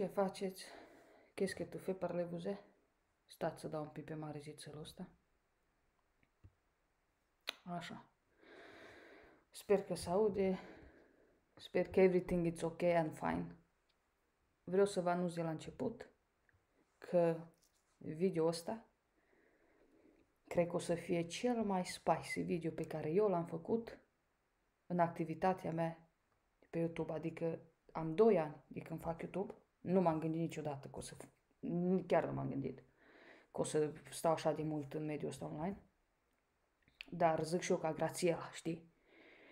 Ce faceți? Qu'est-ce que tu fais par le buze? Stați să dau un pic pe mare zițelul ăsta. Așa. Sper că se aude. Sper că everything is ok and fine. Vreau să vă anunț de la început că video ăsta cred că o să fie cel mai spicy video pe care eu l-am făcut în activitatea mea pe YouTube, adică am 2 ani de când fac YouTube nu m-am gândit niciodată că o să... Chiar nu m-am gândit că o să stau așa de mult în mediul ăsta online. Dar zic și eu ca Grațiela, știi?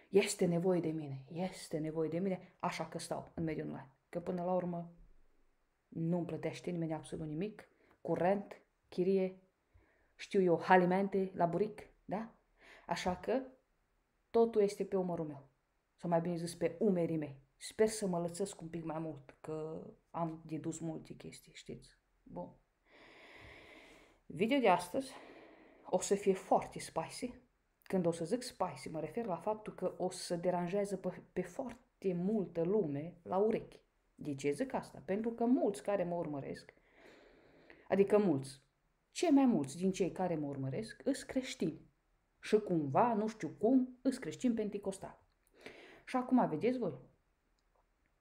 Este nevoie de mine, este nevoie de mine, așa că stau în mediul online. Că până la urmă nu-mi plătește nimeni absolut nimic. Curent, chirie, știu eu, alimente la buric, da? Așa că totul este pe umărul meu. Sau mai bine zis, pe umerii mei. Sper să mă lățesc un pic mai mult, că am dedus multe chestii, știți. Bun. Video de astăzi o să fie foarte spicy. Când o să zic spicy, mă refer la faptul că o să deranjează pe, pe foarte multă lume la urechi. De ce zic asta? Pentru că mulți care mă urmăresc, adică mulți, cei mai mulți din cei care mă urmăresc îs creștini. Și cumva, nu știu cum, îs creștini penticostali. Și acum, vedeți voi,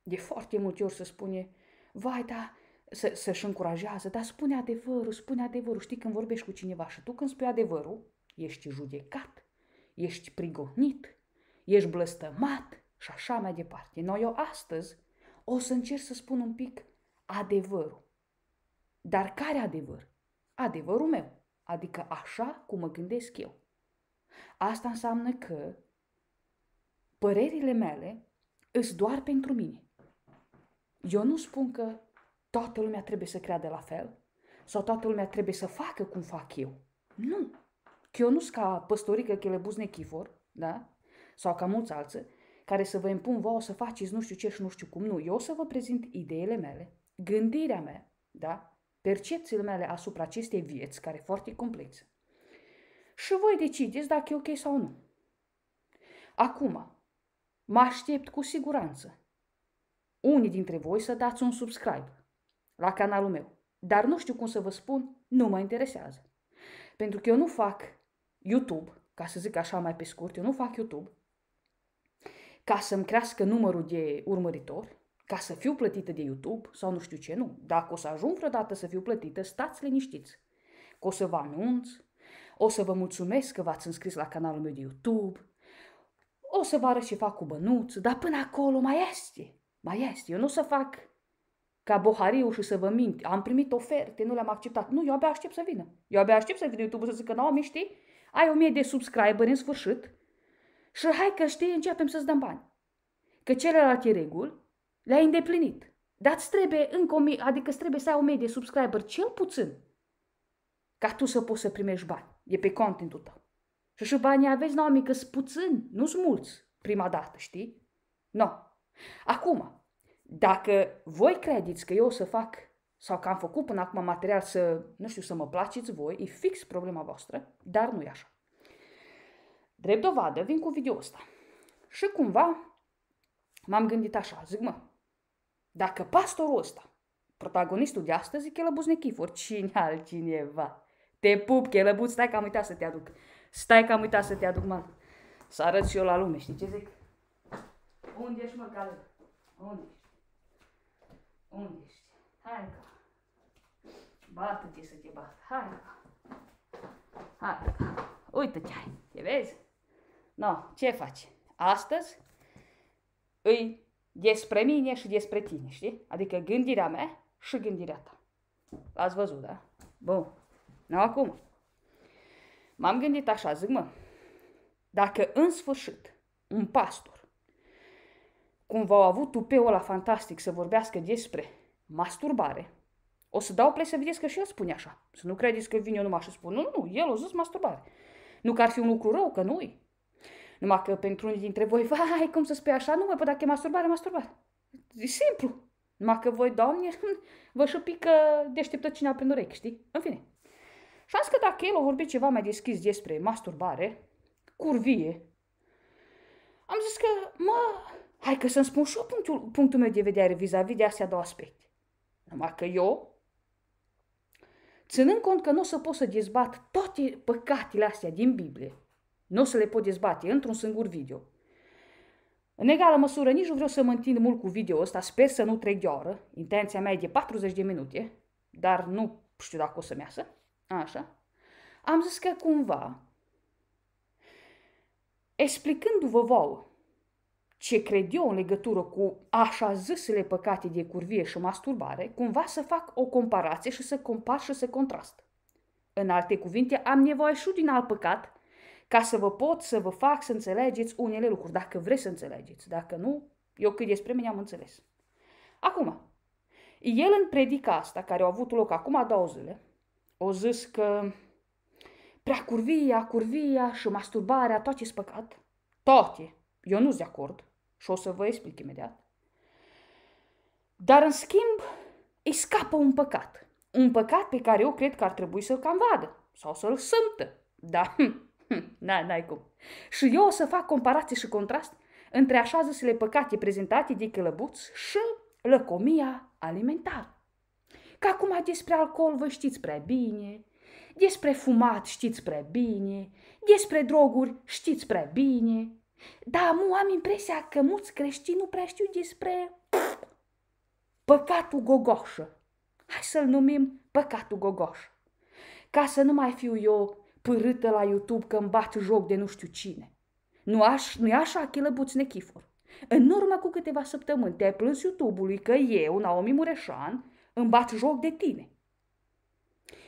de foarte multe ori se spune, vai, da, să, să-și încurajează, dar spune adevărul, spune adevărul. Știi, când vorbești cu cineva și tu când spui adevărul, ești judecat, ești prigonit, ești blăstămat și așa mai departe. Noi eu astăzi o să încerc să spun un pic adevărul. Dar care adevăr? Adevărul meu, adică așa cum mă gândesc eu. Asta înseamnă că părerile mele sunt doar pentru mine. Eu nu spun că toată lumea trebuie să creadă la fel sau toată lumea trebuie să facă cum fac eu. Nu. Că eu nu sunt ca păstorică Chelebuz Nechifor, da? Sau ca mulți alții, care să vă impun vouă să faceți nu știu ce și nu știu cum. Nu, eu o să vă prezint ideile mele, gândirea mea, da? percepțiile mele asupra acestei vieți, care e foarte complexă. Și voi decideți dacă e ok sau nu. Acum, mă aștept cu siguranță unii dintre voi să dați un subscribe la canalul meu. Dar nu știu cum să vă spun, nu mă interesează. Pentru că eu nu fac YouTube, ca să zic așa mai pe scurt, eu nu fac YouTube ca să-mi crească numărul de urmăritori, ca să fiu plătită de YouTube sau nu știu ce, nu. Dacă o să ajung vreodată să fiu plătită, stați liniștiți. Că o să vă anunț, o să vă mulțumesc că v-ați înscris la canalul meu de YouTube, o să vă arăt ce fac cu bănuț, dar până acolo mai este mai este, eu nu o să fac ca bohariu și să vă mint. Am primit oferte, nu le-am acceptat. Nu, eu abia aștept să vină. Eu abia aștept să vină YouTube să zică, nu, știi, ai 1000 de subscriberi în sfârșit și hai că știi, începem să-ți dăm bani. Că celelalte reguli le-ai îndeplinit. Dar îți trebuie încă mie, adică îți trebuie să ai 1000 de subscriberi cel puțin ca tu să poți să primești bani. E pe contentul tău. Și și banii aveți, nu că sunt puțin, nu sunt mulți prima dată, știi? Nu. No. Acum, dacă voi credeți că eu o să fac sau că am făcut până acum material să, nu știu, să mă placeți voi, e fix problema voastră, dar nu e așa. Drept dovadă, vin cu video ăsta. Și cumva m-am gândit așa, zic mă, dacă pastorul ăsta, protagonistul de astăzi, e Chelăbuț Nechifor, cine altcineva? Te pup, Chelăbuț, stai că am uitat să te aduc. Stai că am uitat să te aduc, mă. Să arăt și eu la lume, știi ce zic? Unde ești, mă, Caleb? Unde ești? Unde ești? Hai că. Bată-te să te bată. Hai că. Hai că. Uite ce ai. Te vezi? No, ce faci? Astăzi îi despre mine și despre tine, știi? Adică gândirea mea și gândirea ta. L-ați văzut, da? Bun. No, acum. M-am gândit așa, zic mă, dacă în sfârșit un pastor cumva au avut tupeul ăla fantastic să vorbească despre masturbare, o să dau play să vedeți că și el spune așa. Să nu credeți că vin eu numai și spun, nu, nu, el a zis masturbare. Nu că ar fi un lucru rău, că nu -i. Numai că pentru unii dintre voi, vai, cum să spui așa, nu mai pot dacă e masturbare, masturbare. E simplu. Numai că voi, doamne, vă și pică deșteptăcinea prin urechi, știi? În fine. Și am zis că dacă el a vorbit ceva mai deschis despre masturbare, curvie, am zis că, mă, Hai că să-mi spun și eu punctul, punctul meu de vedere vis-a-vis de astea două aspecte. Numai că eu, ținând cont că nu o să pot să dezbat toate păcatele astea din Biblie, nu o să le pot dezbate într-un singur video. În egală măsură, nici nu vreau să mă întind mult cu video ăsta, sper să nu trec de oră, intenția mea e de 40 de minute, dar nu știu dacă o să-mi iasă, așa. Am zis că cumva, explicându-vă vouă ce cred eu în legătură cu așa zâsele păcate de curvie și masturbare, cumva să fac o comparație și să compar și să contrast. În alte cuvinte, am nevoie și din alt păcat ca să vă pot să vă fac să înțelegeți unele lucruri, dacă vreți să înțelegeți. Dacă nu, eu cât despre mine am înțeles. Acum, el în predica asta, care a avut loc acum două zile, o zis că prea curvia, curvia și masturbarea, toate sunt păcat. Toate. Eu nu sunt de acord. Și o să vă explic imediat. Dar, în schimb, îi scapă un păcat. Un păcat pe care eu cred că ar trebui să-l cam vadă sau să-l sântă. Da, n-ai cum. Și eu o să fac comparații și contrast între așa zisele păcate prezentate de călăbuți și lăcomia alimentară. Că acum despre alcool vă știți prea bine, despre fumat știți prea bine, despre droguri știți prea bine, da, mu am impresia că mulți creștini nu prea știu despre păcatul gogoșă. Hai să-l numim păcatul gogoș. Ca să nu mai fiu eu pârâtă la YouTube că îmi bat joc de nu știu cine. Nu aș, nu așa, Achilă Buțnechifor? În urmă cu câteva săptămâni te-ai plâns YouTube-ului că eu, Naomi Mureșan, îmi bat joc de tine.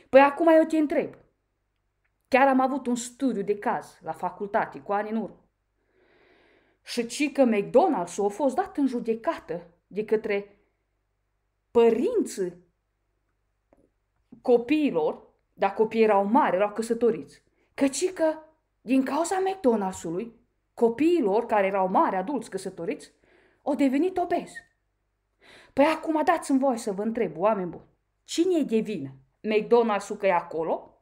Păi acum eu te întreb. Chiar am avut un studiu de caz la facultate cu ani în urmă și ci că McDonald's a fost dat în judecată de către părinții copiilor, dacă copiii erau mari, erau căsătoriți, căci că din cauza McDonald's-ului, copiilor care erau mari, adulți, căsătoriți, au devenit obezi. Păi acum dați-mi voi să vă întreb, oameni buni, cine e de vină? McDonald's-ul că e acolo?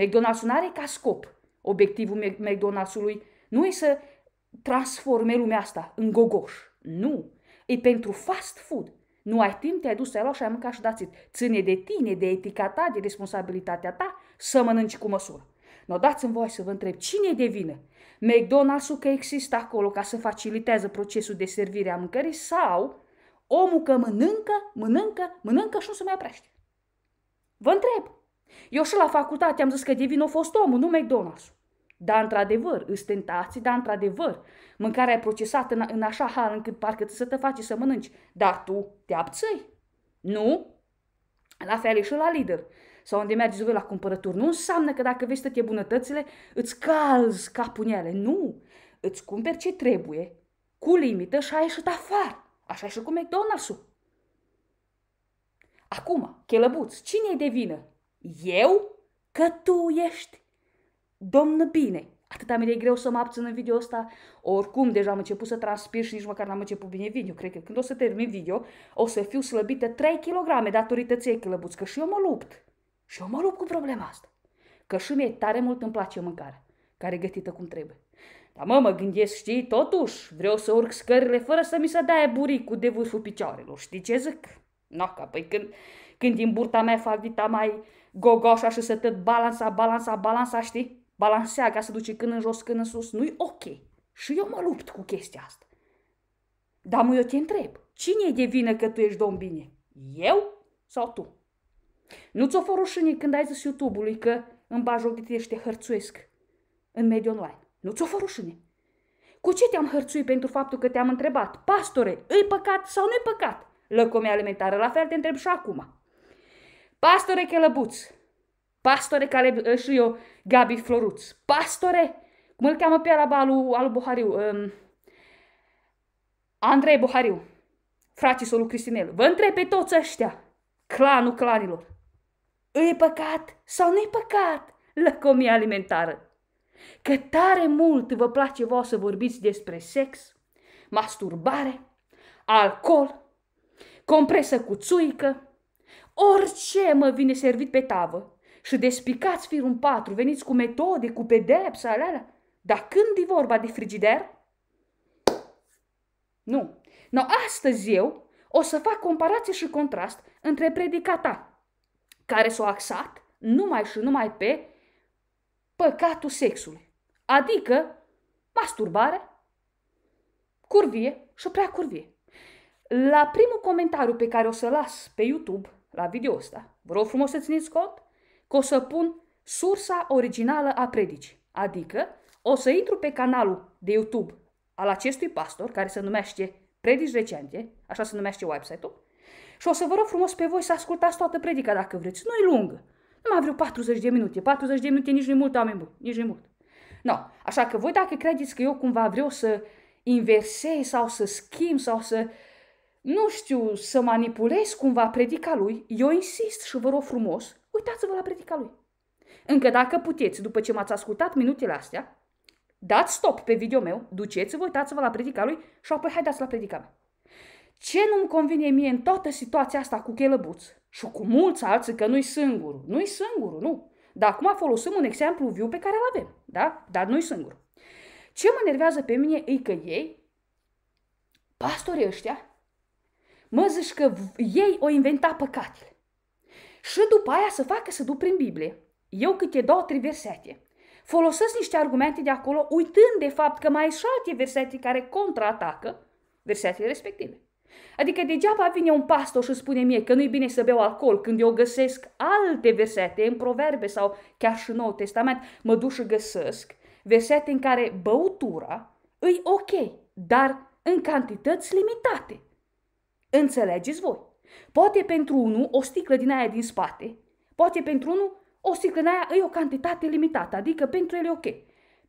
McDonald's-ul nu are ca scop obiectivul McDonald's-ului, nu e să transforme lumea asta în gogoș. Nu! E pentru fast food. Nu ai timp, te-ai dus, te-ai luat și ai mâncat și dați Ține de tine, de etica ta, de responsabilitatea ta să mănânci cu măsură. No, dați-mi voi să vă întreb, cine de vină? McDonald's-ul că există acolo ca să facilitează procesul de servire a mâncării sau omul că mănâncă, mănâncă, mănâncă și nu se mai oprește? Vă întreb. Eu și la facultate am zis că de vină a fost omul, nu McDonald's. Da, într-adevăr, îți tentații, da, într-adevăr, mâncarea e procesată în, în așa hal încât parcă să te faci să mănânci, dar tu te abții. Nu? La fel e și la lider. Sau unde mergi voi la cumpărături. Nu înseamnă că dacă vezi toate bunătățile, îți calzi capunele. Nu! Îți cumperi ce trebuie, cu limită și ai ieșit afară. Așa e și cu McDonald's-ul. Acum, chelăbuț, cine e de vină? Eu? Că tu ești domnă bine. Atâta mi-e greu să mă abțin în video ăsta. Oricum, deja am început să transpir și nici măcar n-am început bine video. Cred că când o să termin video, o să fiu slăbită 3 kg datorită ției călăbuț. că și eu mă lupt. Și eu mă lupt cu problema asta. Că și mie tare mult îmi place mâncarea, care e gătită cum trebuie. Dar mă, mă gândesc, știi, totuși, vreau să urc scările fără să mi se dea cu de vârful picioarelor, știi ce zic? No, ca păi când, când din burta mea fac vita mai gogoșa și să tot balansa, balansa, balansa, știi? ca să duce când în jos, când în sus, nu-i ok. Și eu mă lupt cu chestia asta. Dar mă, eu te întreb, cine e de vină că tu ești domn bine? Eu sau tu? Nu ți-o fă rușine când ai zis YouTube-ului că în bajocul te hărțuiesc în mediul online. Nu ți-o fă rușine. Cu ce te-am hărțuit pentru faptul că te-am întrebat? Pastore, îi păcat sau nu-i păcat? Lăcomia alimentară, la fel te întreb și acum. Pastore Chelăbuț, Pastore care eh, și eu, Gabi Floruț. Pastore, cum îl cheamă pe araba al lui Buhariu? Um, ehm, Andrei Buhariu, frații lui Cristinel. Vă întreb pe toți ăștia, clanul clanilor. Îi păcat sau nu-i păcat lăcomia alimentară? Că tare mult vă place voi să vorbiți despre sex, masturbare, alcool, compresă cu țuică, orice mă vine servit pe tavă, și despicați firul în patru, veniți cu metode, cu pedepsa, alea, alea. Dar când e vorba de frigider? Nu. No, astăzi eu o să fac comparație și contrast între predicata care s-a axat numai și numai pe păcatul sexului, adică masturbare, curvie și prea curvie. La primul comentariu pe care o să las pe YouTube, la video ăsta, vă rog frumos să țineți cont, că o să pun sursa originală a predicii. Adică o să intru pe canalul de YouTube al acestui pastor, care se numește Predici Recente, așa se numește website-ul, și o să vă rog frumos pe voi să ascultați toată predica dacă vreți. Nu e lungă. Nu mai vreau 40 de minute. 40 de minute nici nu mult, oameni buni. Nici nu mult. No. Așa că voi dacă credeți că eu cumva vreau să inversez sau să schimb sau să, nu știu, să manipulez cumva predica lui, eu insist și vă rog frumos uitați-vă la predica lui. Încă dacă puteți, după ce m-ați ascultat minutele astea, dați stop pe video meu, duceți-vă, uitați-vă la predica lui și apoi haideți la predica mea. Ce nu-mi convine mie în toată situația asta cu chelăbuț și cu mulți alții, că nu-i singur, nu-i singur, nu. Dar acum folosim un exemplu viu pe care îl avem, da? Dar nu-i singur. Ce mă nervează pe mine e că ei, pastorii ăștia, mă zici că ei o inventa păcatele și după aia să facă să duc prin Biblie. Eu câte două, trei versete. Folosesc niște argumente de acolo, uitând de fapt că mai sunt și alte versete care contraatacă versetele respective. Adică degeaba vine un pastor și spune mie că nu-i bine să beau alcool când eu găsesc alte versete în proverbe sau chiar și în Noul Testament, mă duc și găsesc versete în care băutura îi ok, dar în cantități limitate. Înțelegeți voi? Poate pentru unul o sticlă din aia din spate, poate pentru unul o sticlă din aia e o cantitate limitată, adică pentru el e ok.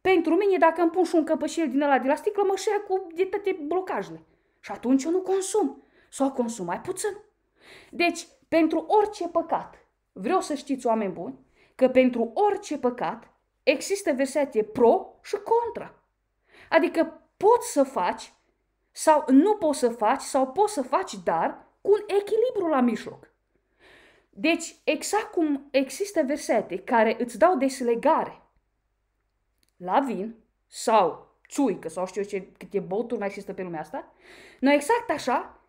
Pentru mine, dacă îmi pun și un căpășel din ăla de la sticlă, mă șea cu de toate blocajele. Și atunci eu nu consum. Sau consum mai puțin. Deci, pentru orice păcat, vreau să știți, oameni buni, că pentru orice păcat există versete pro și contra. Adică poți să faci sau nu poți să faci sau poți să faci, dar cu un echilibru la mijloc. Deci, exact cum există versete care îți dau deslegare la vin sau țuică sau știu eu ce, câte băuturi mai există pe lumea asta, noi exact așa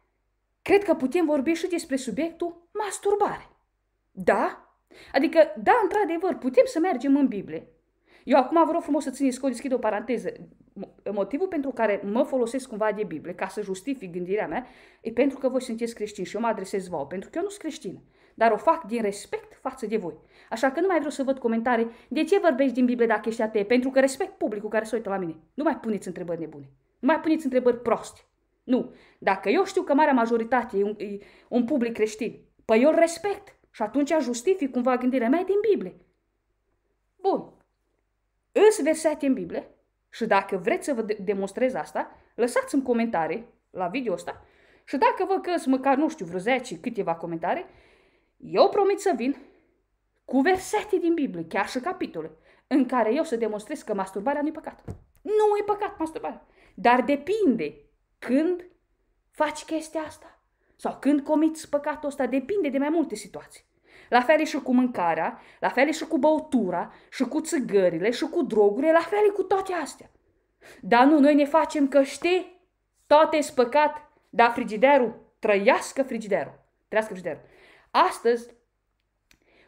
cred că putem vorbi și despre subiectul masturbare. Da? Adică, da, într-adevăr, putem să mergem în Biblie eu acum vă rog frumos să țineți o deschid o paranteză. Motivul pentru care mă folosesc cumva de Biblie, ca să justific gândirea mea, e pentru că voi sunteți creștini și eu mă adresez vouă, pentru că eu nu sunt creștin, dar o fac din respect față de voi. Așa că nu mai vreau să văd comentarii, de ce vorbești din Biblie dacă ești atee? Pentru că respect publicul care se uită la mine. Nu mai puneți întrebări nebune. Nu mai puneți întrebări proste. Nu. Dacă eu știu că marea majoritate e un, e un public creștin, păi eu îl respect. Și atunci justific cumva gândirea mea din Biblie. Bun. Îs versete în Biblie și dacă vreți să vă demonstrez asta, lăsați în comentarii la video ăsta și dacă vă căs măcar, nu știu, vreo 10 câteva comentarii, eu promit să vin cu versete din Biblie, chiar și capitole, în care eu să demonstrez că masturbarea nu e păcat. Nu e păcat masturbarea. Dar depinde când faci chestia asta sau când comiți păcatul ăsta, depinde de mai multe situații. La fel e și cu mâncarea, la fel e și cu băutura, și cu țigările, și cu drogurile, la fel e cu toate astea. Dar nu, noi ne facem că știi, toate spăcat, dar frigiderul, trăiască frigiderul, trăiască frigiderul. Astăzi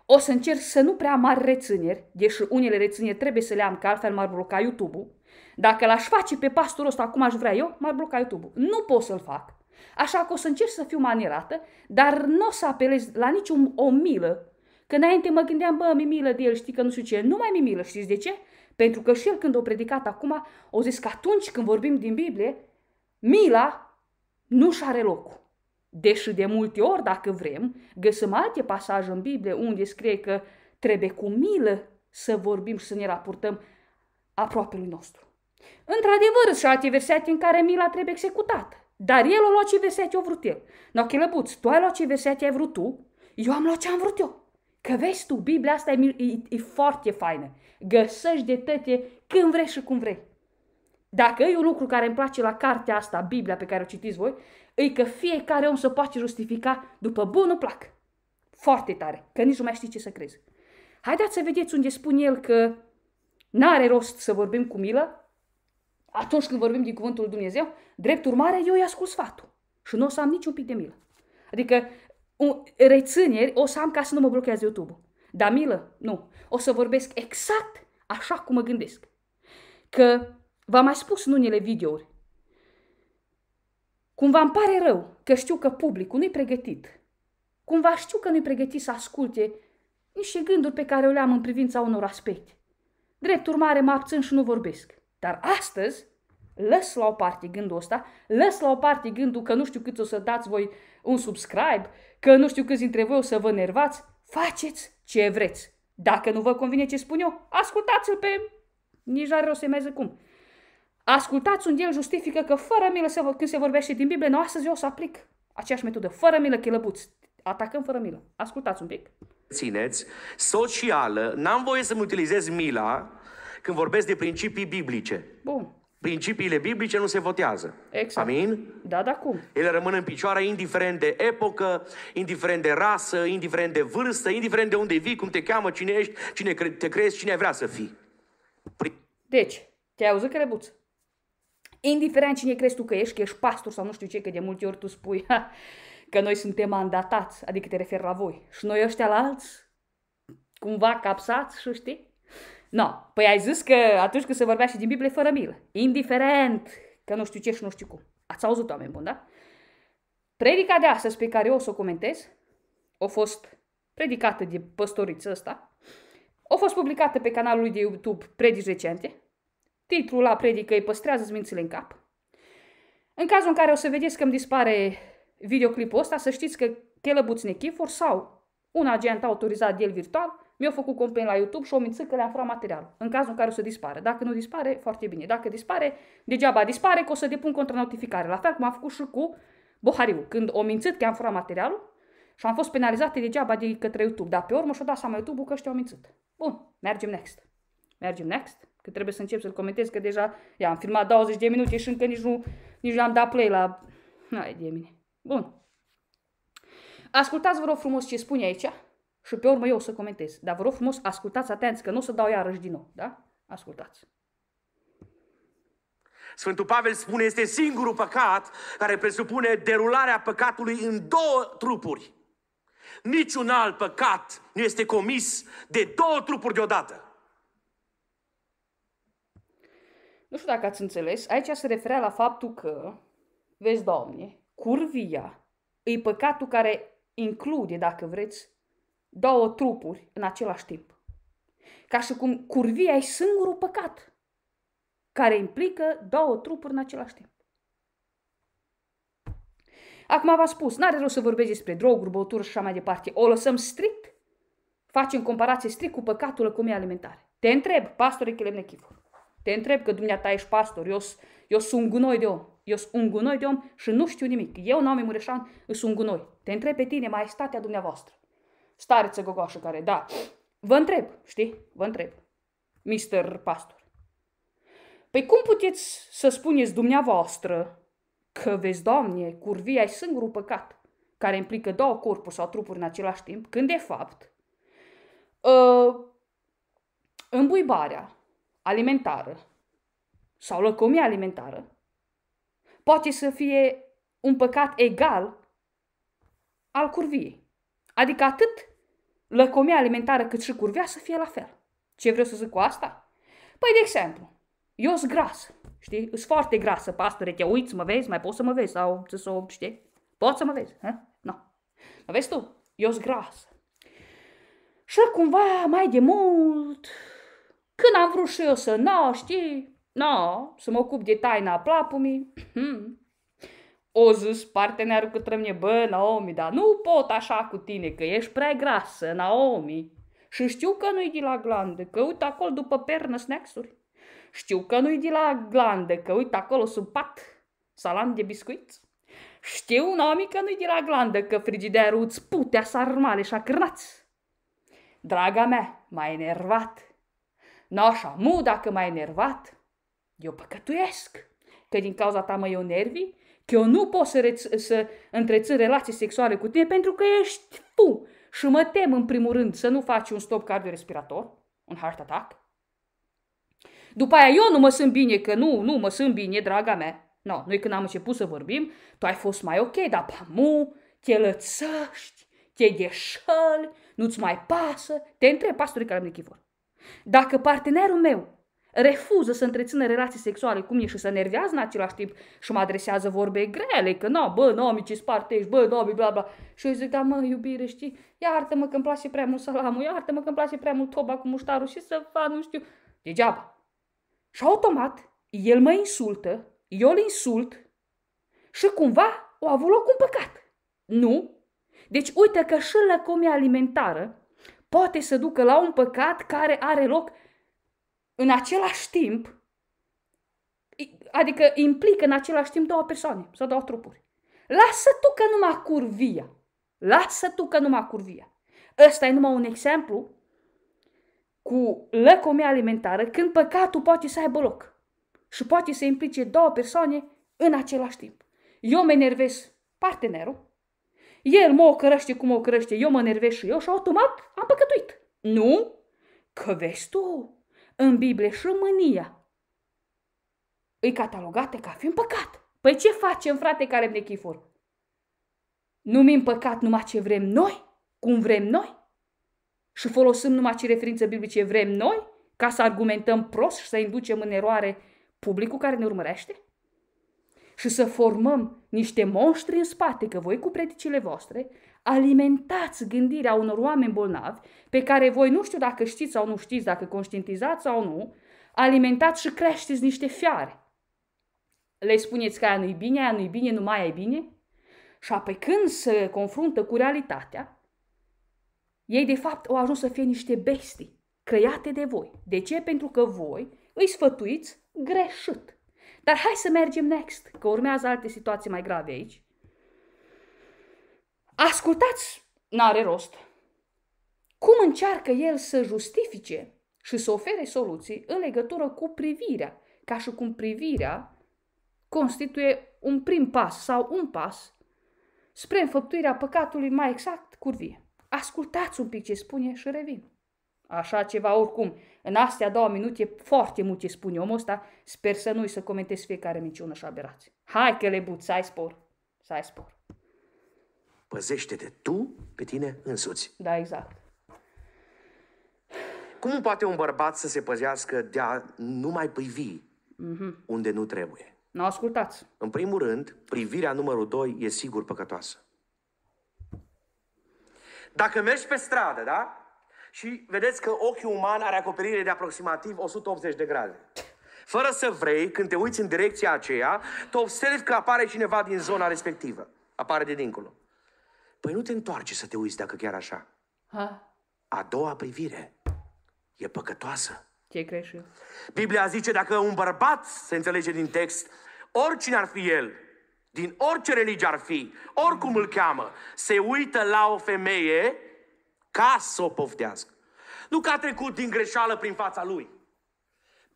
o să încerc să nu prea mari rețineri, deși unele rețineri trebuie să le am, că altfel m-ar bloca YouTube-ul. Dacă l-aș face pe pastorul ăsta, acum aș vrea eu, m-ar bloca YouTube-ul. Nu pot să-l fac. Așa că o să încerc să fiu manierată, dar nu o să apelez la nici o milă. Că înainte mă gândeam, bă, mi milă de el, știi că nu știu ce, nu mai mi milă, știți de ce? Pentru că și el când o predicat acum, o zis că atunci când vorbim din Biblie, mila nu-și are locul. Deși de multe ori, dacă vrem, găsim alte pasaje în Biblie unde scrie că trebuie cu milă să vorbim și să ne raportăm aproapelui nostru. Într-adevăr, sunt și alte versete în care mila trebuie executată. Dar el a luat ce vesea ce a vrut el. No, chelăbuț, tu ai luat ce vesea ce ai vrut tu, eu am luat ce am vrut eu. Că vezi tu, Biblia asta e, e, e foarte faină. Găsești de tăte când vrei și cum vrei. Dacă e un lucru care îmi place la cartea asta, Biblia pe care o citiți voi, e că fiecare om se poate justifica după bunul plac. Foarte tare, că nici nu mai știi ce să crezi. Haideți să vedeți unde spune el că n-are rost să vorbim cu milă, atunci când vorbim din cuvântul lui Dumnezeu, drept urmare, eu i ascult sfatul. Și nu o să am niciun pic de milă. Adică un, rețâneri o să am ca să nu mă blochează YouTube-ul. Dar milă? Nu. O să vorbesc exact așa cum mă gândesc. Că v-am mai spus în unele videouri. Cumva îmi pare rău că știu că publicul nu-i pregătit. Cumva știu că nu-i pregătit să asculte niște gânduri pe care le am în privința unor aspecte. Drept urmare, mă abțin și nu vorbesc. Dar astăzi lăs la o parte gândul ăsta, lăs la o parte gândul că nu știu cât o să dați voi un subscribe, că nu știu câți dintre voi o să vă nervați, faceți ce vreți. Dacă nu vă convine ce spun eu, ascultați-l pe... Nici n-are rost să cum. Ascultați unde el justifică că fără milă se, când se vorbește din Biblie, nu astăzi eu o să aplic aceeași metodă. Fără milă chelăbuți. Atacăm fără milă. Ascultați un pic. Țineți, socială, n-am voie să-mi utilizez mila când vorbesc de principii biblice. Bun. Principiile biblice nu se votează. Exact. Amin? Da, da, cum? Ele rămân în picioare indiferent de epocă, indiferent de rasă, indiferent de vârstă, indiferent de unde vii, cum te cheamă, cine ești, cine te crezi, cine ai vrea să fii. Pri- Deci, te-ai auzit, Călăbuț? Indiferent cine crezi tu că ești, că ești pastor sau nu știu ce, că de multe ori tu spui ha, că noi suntem mandatați, adică te referi la voi. Și noi ăștia la alți, cumva capsați și știi? No, păi ai zis că atunci când se vorbea și din Biblie, fără milă. Indiferent că nu știu ce și nu știu cum. Ați auzit, oameni buni, da? Predica de astăzi pe care eu o să o comentez a fost predicată de păstorița asta, a fost publicată pe canalul lui de YouTube Predici Recente, titlul la predică îi păstrează mințile în cap. În cazul în care o să vedeți că îmi dispare videoclipul ăsta, să știți că Chelăbuț Nechifor sau un agent autorizat de el virtual mi-au făcut compen la YouTube și o mințit că le-am furat materialul. În cazul în care o să dispare. Dacă nu dispare, foarte bine. Dacă dispare, degeaba dispare că o să depun contranotificare. La fel cum am făcut și cu Bohariu. Când o mințit că am furat materialul, și am fost penalizate degeaba de către YouTube. Dar pe urmă și-o dat seama YouTube-ul că ăștia au mințit. Bun, mergem next. Mergem next. Că trebuie să încep să-l comentez, că deja i am filmat 20 de minute și încă nici nu, nici nu am dat play la... Hai de mine. Bun. Ascultați, vă rog frumos, ce spune aici și pe urmă eu o să comentez. Dar vă rog frumos, ascultați atenți, că nu o să dau iarăși din nou, da? Ascultați. Sfântul Pavel spune, este singurul păcat care presupune derularea păcatului în două trupuri. Niciun alt păcat nu este comis de două trupuri deodată. Nu știu dacă ați înțeles, aici se referea la faptul că, vezi, Doamne, curvia e păcatul care include, dacă vreți, două trupuri în același timp. Ca și cum curvia e singurul păcat care implică două trupuri în același timp. Acum v-am spus, n-are rost să vorbesc despre droguri, băuturi și așa mai departe. O lăsăm strict, facem comparație strict cu păcatul e alimentare. Te întreb, pastore Nechifor. te întreb că dumneata ești pastor, eu, eu sunt un gunoi de om, eu sunt un gunoi de om și nu știu nimic. Eu, Naomi Mureșan, sunt un gunoi. Te întreb pe tine, maestatea dumneavoastră stareță gogoașă care, da, vă întreb, știi? Vă întreb, mister pastor. Păi cum puteți să spuneți dumneavoastră că vezi, Doamne, curvia e singurul păcat care implică două corpuri sau trupuri în același timp, când de fapt uh, îmbuibarea alimentară sau lăcomia alimentară poate să fie un păcat egal al curviei. Adică atât lăcomia alimentară cât și curvea să fie la fel. Ce vreau să zic cu asta? Păi, de exemplu, eu sunt gras, știi? Sunt foarte grasă, pastore, te uiți, mă vezi, mai poți să mă vezi sau să o, știi? Poți să mă vezi, hă? Nu. No. Mă vezi tu? Eu sunt gras. Și cumva mai de mult, când am vrut și eu să nu, știi, nu, să mă ocup de taina plapumii, hmm, o zis partenerul către mine, bă, Naomi, dar nu pot așa cu tine, că ești prea grasă, Naomi. Și știu că nu-i de la glande, că uite acolo după pernă snacks-uri. Știu că nu-i de la glande, că uite acolo sub pat salam de biscuiți. Știu, Naomi, că nu-i de la glande, că frigiderul îți putea armale și acârnați. Draga mea, m-ai enervat. Nu așa mu, dacă m-ai enervat, eu păcătuiesc, că din cauza ta mă eu nervii că eu nu pot să, reț- să întrețin relații sexuale cu tine pentru că ești tu. Și mă tem, în primul rând, să nu faci un stop cardiorespirator, un heart attack. După aia eu nu mă sunt bine, că nu, nu mă sunt bine, draga mea. No, noi când am început să vorbim, tu ai fost mai ok, dar pamu, te lățăști, te gheșăli, nu-ți mai pasă. Te întreb, pastorii care am Dacă partenerul meu refuză să întrețină relații sexuale cu mine și să nervează în același timp și mă adresează vorbe grele, că nu, bă, nu, mi ce spartești, bă, nu, bla, bla. Și eu zic, da, mă, iubire, știi, iartă-mă că îmi place prea mult salamul, iartă-mă că îmi place prea mult toba cu muștarul și să fac, nu știu, degeaba. Și automat, el mă insultă, eu îl insult și cumva o avut loc un păcat. Nu? Deci uite că și lăcomia alimentară poate să ducă la un păcat care are loc în același timp, adică implică în același timp două persoane sau două trupuri. Lasă tu că nu mă curvia. Lasă tu că nu mă curvia. Ăsta e numai un exemplu cu lăcomia alimentară când păcatul poate să aibă loc și poate să implice două persoane în același timp. Eu mă enervez partenerul, el mă ocărăște cum o ocărăște, eu mă enervez și eu și automat am păcătuit. Nu? Că vezi tu, în Biblie și mânia îi catalogate ca fiind păcat. Păi ce facem, frate, care ne chifur? Numim păcat numai ce vrem noi, cum vrem noi? Și folosim numai ce referință biblice vrem noi ca să argumentăm prost și să inducem în eroare publicul care ne urmărește? Și să formăm niște monștri în spate, că voi cu predicile voastre alimentați gândirea unor oameni bolnavi, pe care voi nu știu dacă știți sau nu știți, dacă conștientizați sau nu, alimentați și creșteți niște fiare. Le spuneți că aia nu-i bine, aia nu-i bine, nu mai e bine. Și apoi când se confruntă cu realitatea, ei de fapt au ajuns să fie niște bestii create de voi. De ce? Pentru că voi îi sfătuiți greșit. Dar hai să mergem next, că urmează alte situații mai grave aici. Ascultați, n-are rost. Cum încearcă el să justifice și să ofere soluții în legătură cu privirea, ca și cum privirea constituie un prim pas sau un pas spre înfăptuirea păcatului mai exact curvie. Ascultați un pic ce spune și revin. Așa ceva oricum, în astea două minute foarte mult ce spune omul ăsta, sper să nu-i să comentez fiecare minciună și aberație. Hai că le but, să ai spor, să ai spor. Păzește-te tu pe tine însuți. Da, exact. Cum poate un bărbat să se păzească de a nu mai privi mm-hmm. unde nu trebuie? Nu ascultați. În primul rând, privirea numărul 2 e sigur păcătoasă. Dacă mergi pe stradă, da? Și vedeți că ochiul uman are acoperire de aproximativ 180 de grade. Fără să vrei, când te uiți în direcția aceea, te observi că apare cineva din zona respectivă. Apare de dincolo. Păi nu te întoarce să te uiți dacă chiar așa. Ha? A doua privire e păcătoasă. Ce crește? Biblia zice dacă un bărbat, se înțelege din text, oricine ar fi el, din orice religie ar fi, oricum îl cheamă, se uită la o femeie ca să o poftească. Nu că a trecut din greșeală prin fața lui.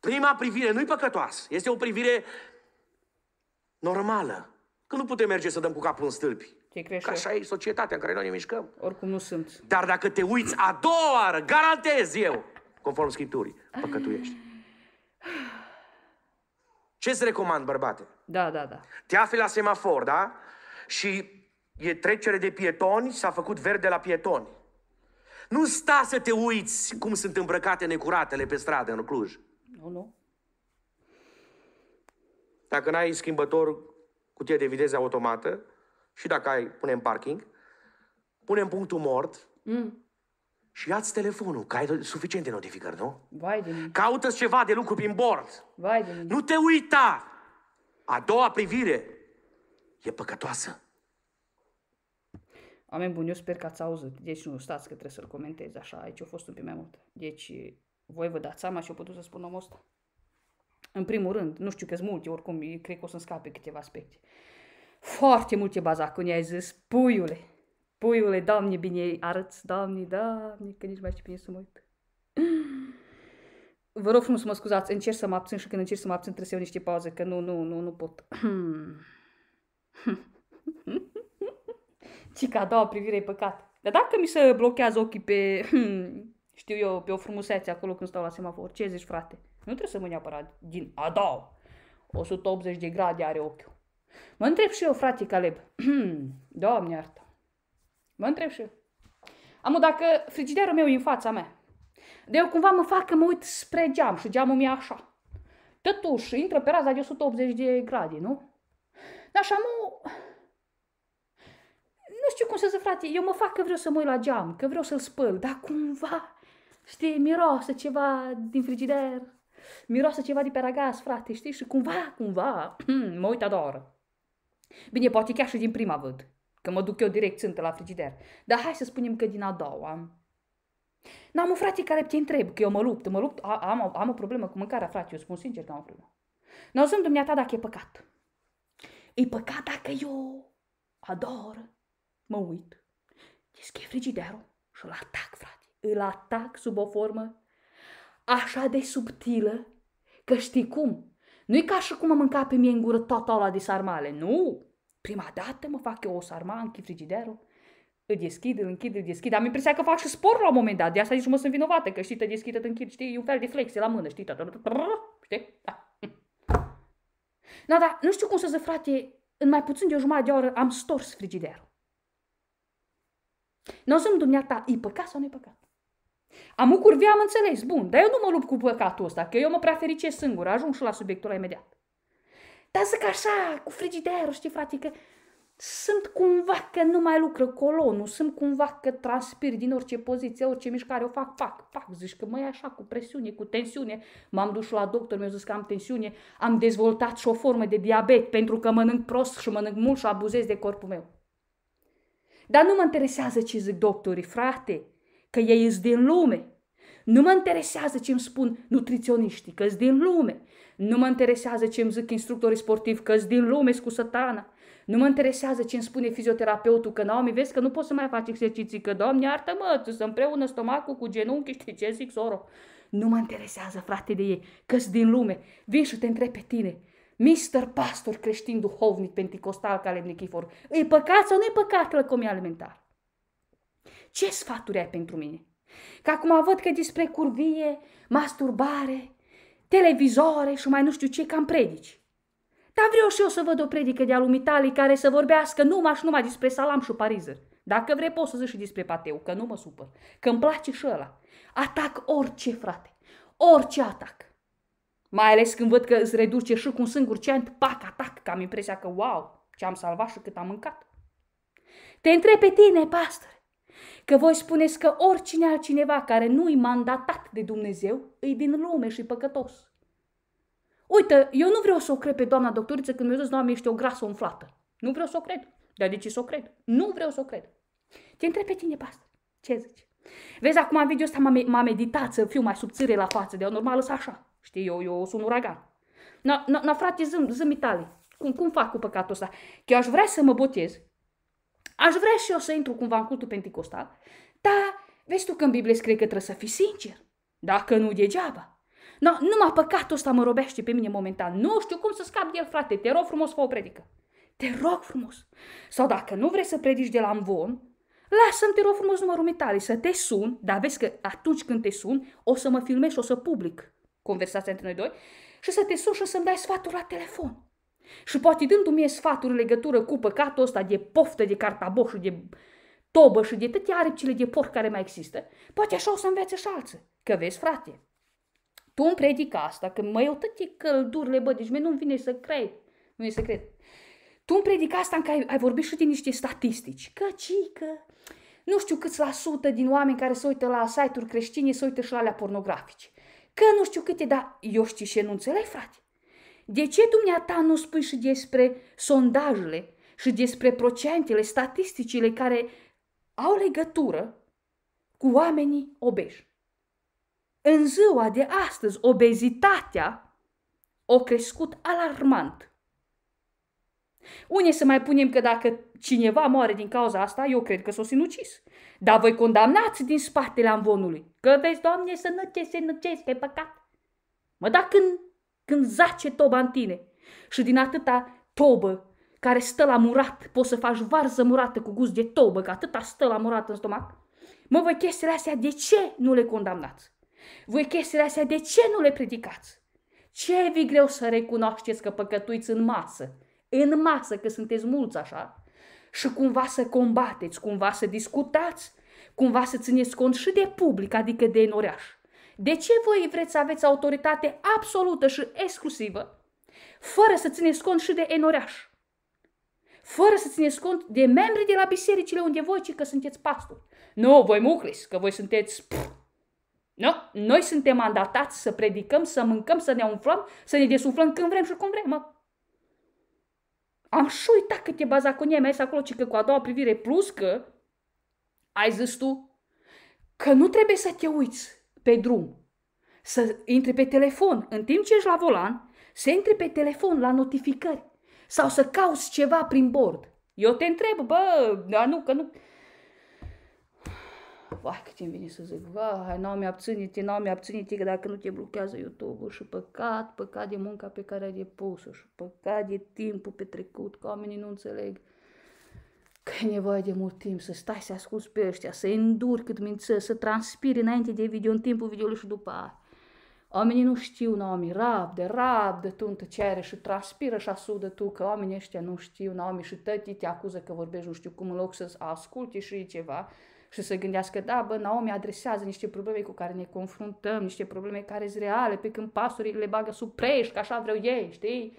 Prima privire nu-i păcătoasă, este o privire normală. Că nu putem merge să dăm cu capul în stâlpi. Te crește. Așa e societatea în care noi ne mișcăm. Oricum nu sunt. Dar dacă te uiți a doua oară, garantez eu, conform Scripturii, păcătuiești. ce îți recomand, bărbate? Da, da, da. Te afli la semafor, da? Și e trecere de pietoni, s-a făcut verde la pietoni. Nu sta să te uiți cum sunt îmbrăcate necuratele pe stradă în Cluj. Nu, nu. Dacă n-ai schimbător, cutie de viteză automată, și dacă ai, punem parking, punem punctul mort mm. și ia-ți telefonul, că ai suficiente notificări, nu? Vai de caută ceva de lucru prin bord. Vai de Nu te uita! A doua privire e păcătoasă. Oameni buni, eu sper că ați auzit. Deci nu, stați că trebuie să-l comentez așa. Aici a fost un pic mai mult. Deci, voi vă dați seama și eu putut să spun omul ăsta? În primul rând, nu știu că sunt multe, oricum, cred că o să-mi scape câteva aspecte foarte multe bazaconi, ai zis, puiule, puiule, doamne, bine arăți, doamne, doamne, că nici mai știu bine să mă uit. Vă rog frumos să mă scuzați, încerc să mă abțin și când încerc să mă abțin trebuie să iau niște pauze, că nu, nu, nu, nu pot. Cica, a doua privire e păcat. Dar dacă mi se blochează ochii pe, știu eu, pe o frumusețe acolo când stau la semafor, ce zici, frate? Nu trebuie să mă neapărat din a doua. 180 de grade are ochiul. Mă întreb și eu, frate Caleb. Doamne iartă. Mă întreb și eu. Amu, dacă frigiderul meu e în fața mea, de eu cumva mă fac că mă uit spre geam și geamul mi-e așa. Totuși, intră pe raza de 180 de grade, nu? Dar așa, amu... Nu știu cum să zic, frate, eu mă fac că vreau să mă uit la geam, că vreau să-l spăl, dar cumva, știi, miroase ceva din frigider, miroase ceva de pe ragaz, frate, știi, și cumva, cumva, mă uit a doua oră. Bine, poate chiar și din prima văd, că mă duc eu direct țântă la frigider. Dar hai să spunem că din a doua. N-am un frate care te întreb, că eu mă lupt, mă lupt, am, am o problemă cu mâncarea, frate, eu spun sincer că am o problemă. Nu sunt dumneata dacă e păcat. E păcat dacă eu ador, mă uit, deschid frigiderul și îl atac, frate. Îl atac sub o formă așa de subtilă că știi cum, nu-i ca și cum am mâncat pe mie în gură toată ala de sarmale, nu! Prima dată mă fac eu o sarma, închid frigiderul, îl deschid, îl închid, îl deschid. Am impresia că fac și spor la un moment dat, de asta nici mă sunt vinovată, că știi, te deschid, te închid, știi, e un fel de flexie la mână, știi, știi, da. Da, dar nu știu cum să zic, frate, în mai puțin de o jumătate de oră am stors frigiderul. Nu o o mi dumneata, e păcat sau nu e păcat? Am o curvie, am înțeles, bun, dar eu nu mă lupt cu păcatul ăsta, că eu mă prea ferice singură, ajung și la subiectul ăla imediat. Dar zic așa, cu frigiderul, știi, frate, că sunt cumva că nu mai lucră colonul, sunt cumva că transpir din orice poziție, orice mișcare o fac, fac, fac, zici că mă e așa cu presiune, cu tensiune, m-am dus la doctor, mi-a zis că am tensiune, am dezvoltat și o formă de diabet pentru că mănânc prost și mănânc mult și abuzez de corpul meu. Dar nu mă interesează ce zic doctorii, frate, că ei sunt din lume. Nu mă interesează ce îmi spun nutriționiștii, că din lume. Nu mă interesează ce îmi zic instructorii sportivi, că din lume cu satana. Nu mă interesează ce îmi spune fizioterapeutul, că Naomi, vezi că nu poți să mai faci exerciții, că Doamne, iartă-mă, să împreună stomacul cu genunchi, știi ce zic, soro. Nu mă interesează, frate, de ei, că din lume. Vin și te întreb pe tine, Mister pastor creștin duhovnic pentecostal Caleb Nichifor, e păcat sau nu e păcat lăcomia alimentar. Ce sfaturi ai pentru mine? Că acum văd că despre curvie, masturbare, televizoare și mai nu știu ce cam predici. Dar vreau și eu să văd o predică de alumitalii care să vorbească numai și numai despre salam și pariză. Dacă vrei poți să zici și despre pateu, că nu mă supăr, că îmi place și ăla. Atac orice, frate, orice atac. Mai ales când văd că îți reduce și cu un singur cent, pac, atac, că am impresia că, wow, ce am salvat și cât am mâncat. Te întreb pe tine, pastor, Că voi spuneți că oricine altcineva care nu-i mandatat de Dumnezeu, îi din lume și păcătos. Uite, eu nu vreau să o cred pe doamna doctoriță când mi-a zis, doamne, ești o grasă umflată. Nu vreau să o cred. Dar de ce să o cred? Nu vreau să o cred. Te întreb pe tine, pastor, ce zici? Vezi, acum în video ăsta m-a meditat să fiu mai subțire la față, de o normală să așa. Știi, eu, eu sunt uragan. Na, na, na frate, zâm, zâm Italie. Cum, cum fac cu păcatul ăsta? Că eu aș vrea să mă botez, Aș vrea și eu să intru cumva în cultul pentecostal, dar vezi tu că în Biblie scrie că trebuie să fii sincer. Dacă nu, degeaba. No, numai păcatul ăsta mă robește pe mine momentan. Nu știu cum să scap de el, frate. Te rog frumos, fă o predică. Te rog frumos. Sau dacă nu vrei să predici de la învon, lasă-mi, te rog frumos, numărul tale, să te sun, dar vezi că atunci când te sun, o să mă filmez și o să public conversația între noi doi și să te sun și să-mi dai sfatul la telefon. Și poate dându-mi sfaturi în legătură cu păcatul ăsta de poftă, de cartaboș și de tobă și de toate aripcile de porc care mai există, poate așa o să învețe și alții. Că vezi, frate, tu îmi predic asta, că mă iau tăte căldurile, bă, deci mie nu-mi vine să cred. Nu e cred. Tu îmi predic asta în care ai, vorbit și de niște statistici. Că, cică, că nu știu câți la sută din oameni care se uită la site-uri creștine se uită și la alea pornografice. Că nu știu câte, dar eu știu ce nu înțeleg, frate. De ce dumneata nu spui și despre sondajele și despre procentele, statisticile care au legătură cu oamenii obeși? În ziua de astăzi, obezitatea a crescut alarmant. Unii să mai punem că dacă cineva moare din cauza asta, eu cred că s-o sinucis. Dar voi condamnați din spatele amvonului. Că vezi, Doamne, să nu te sinucesc, e păcat. Mă, dacă. când când zace toba în tine. Și din atâta tobă care stă la murat, poți să faci varză murată cu gust de tobă, că atâta stă la murat în stomac. Mă, voi chestiile astea de ce nu le condamnați? Voi chestiile astea de ce nu le predicați? Ce vi greu să recunoașteți că păcătuiți în masă? În masă, că sunteți mulți așa. Și cumva să combateți, cumva să discutați, cumva să țineți cont și de public, adică de în oraș. De ce voi vreți să aveți autoritate absolută și exclusivă, fără să țineți cont și de enoreaș? Fără să țineți cont de membrii de la bisericile unde voi ci că sunteți pastori. Nu, voi muclis, că voi sunteți... Pff. No, noi suntem mandatați să predicăm, să mâncăm, să ne umflăm, să ne desuflăm când vrem și cum vrem. Mă. Am și uitat cu bazaconie mai acolo, ci că cu a doua privire plus că ai zis tu că nu trebuie să te uiți pe drum, să intri pe telefon în timp ce ești la volan, să intri pe telefon la notificări sau să cauți ceva prin bord. Eu te întreb, bă, dar nu, că nu... Vai, cât îmi vine să zic, vai, n mi-a abținit, n mi-a abținit, că dacă nu te blochează YouTube-ul și păcat, păcat de munca pe care ai depus-o și păcat de timpul petrecut, că oamenii nu înțeleg. Că e nevoie de mult timp să stai să asculti pe ăștia, să înduri cât mință, să transpiri înainte de video, în timpul videoului și după aia. Oamenii nu știu, Naomi, rab de tu întă cere și transpiră și asudă tu, că oamenii ăștia nu știu, Naomi, și tăti te acuză că vorbești nu știu cum, în loc să asculti și ceva și să gândească, da, bă, Naomi adresează niște probleme cu care ne confruntăm, niște probleme care sunt reale, pe când pasurile le bagă sub preș, că așa vreau ei, știi?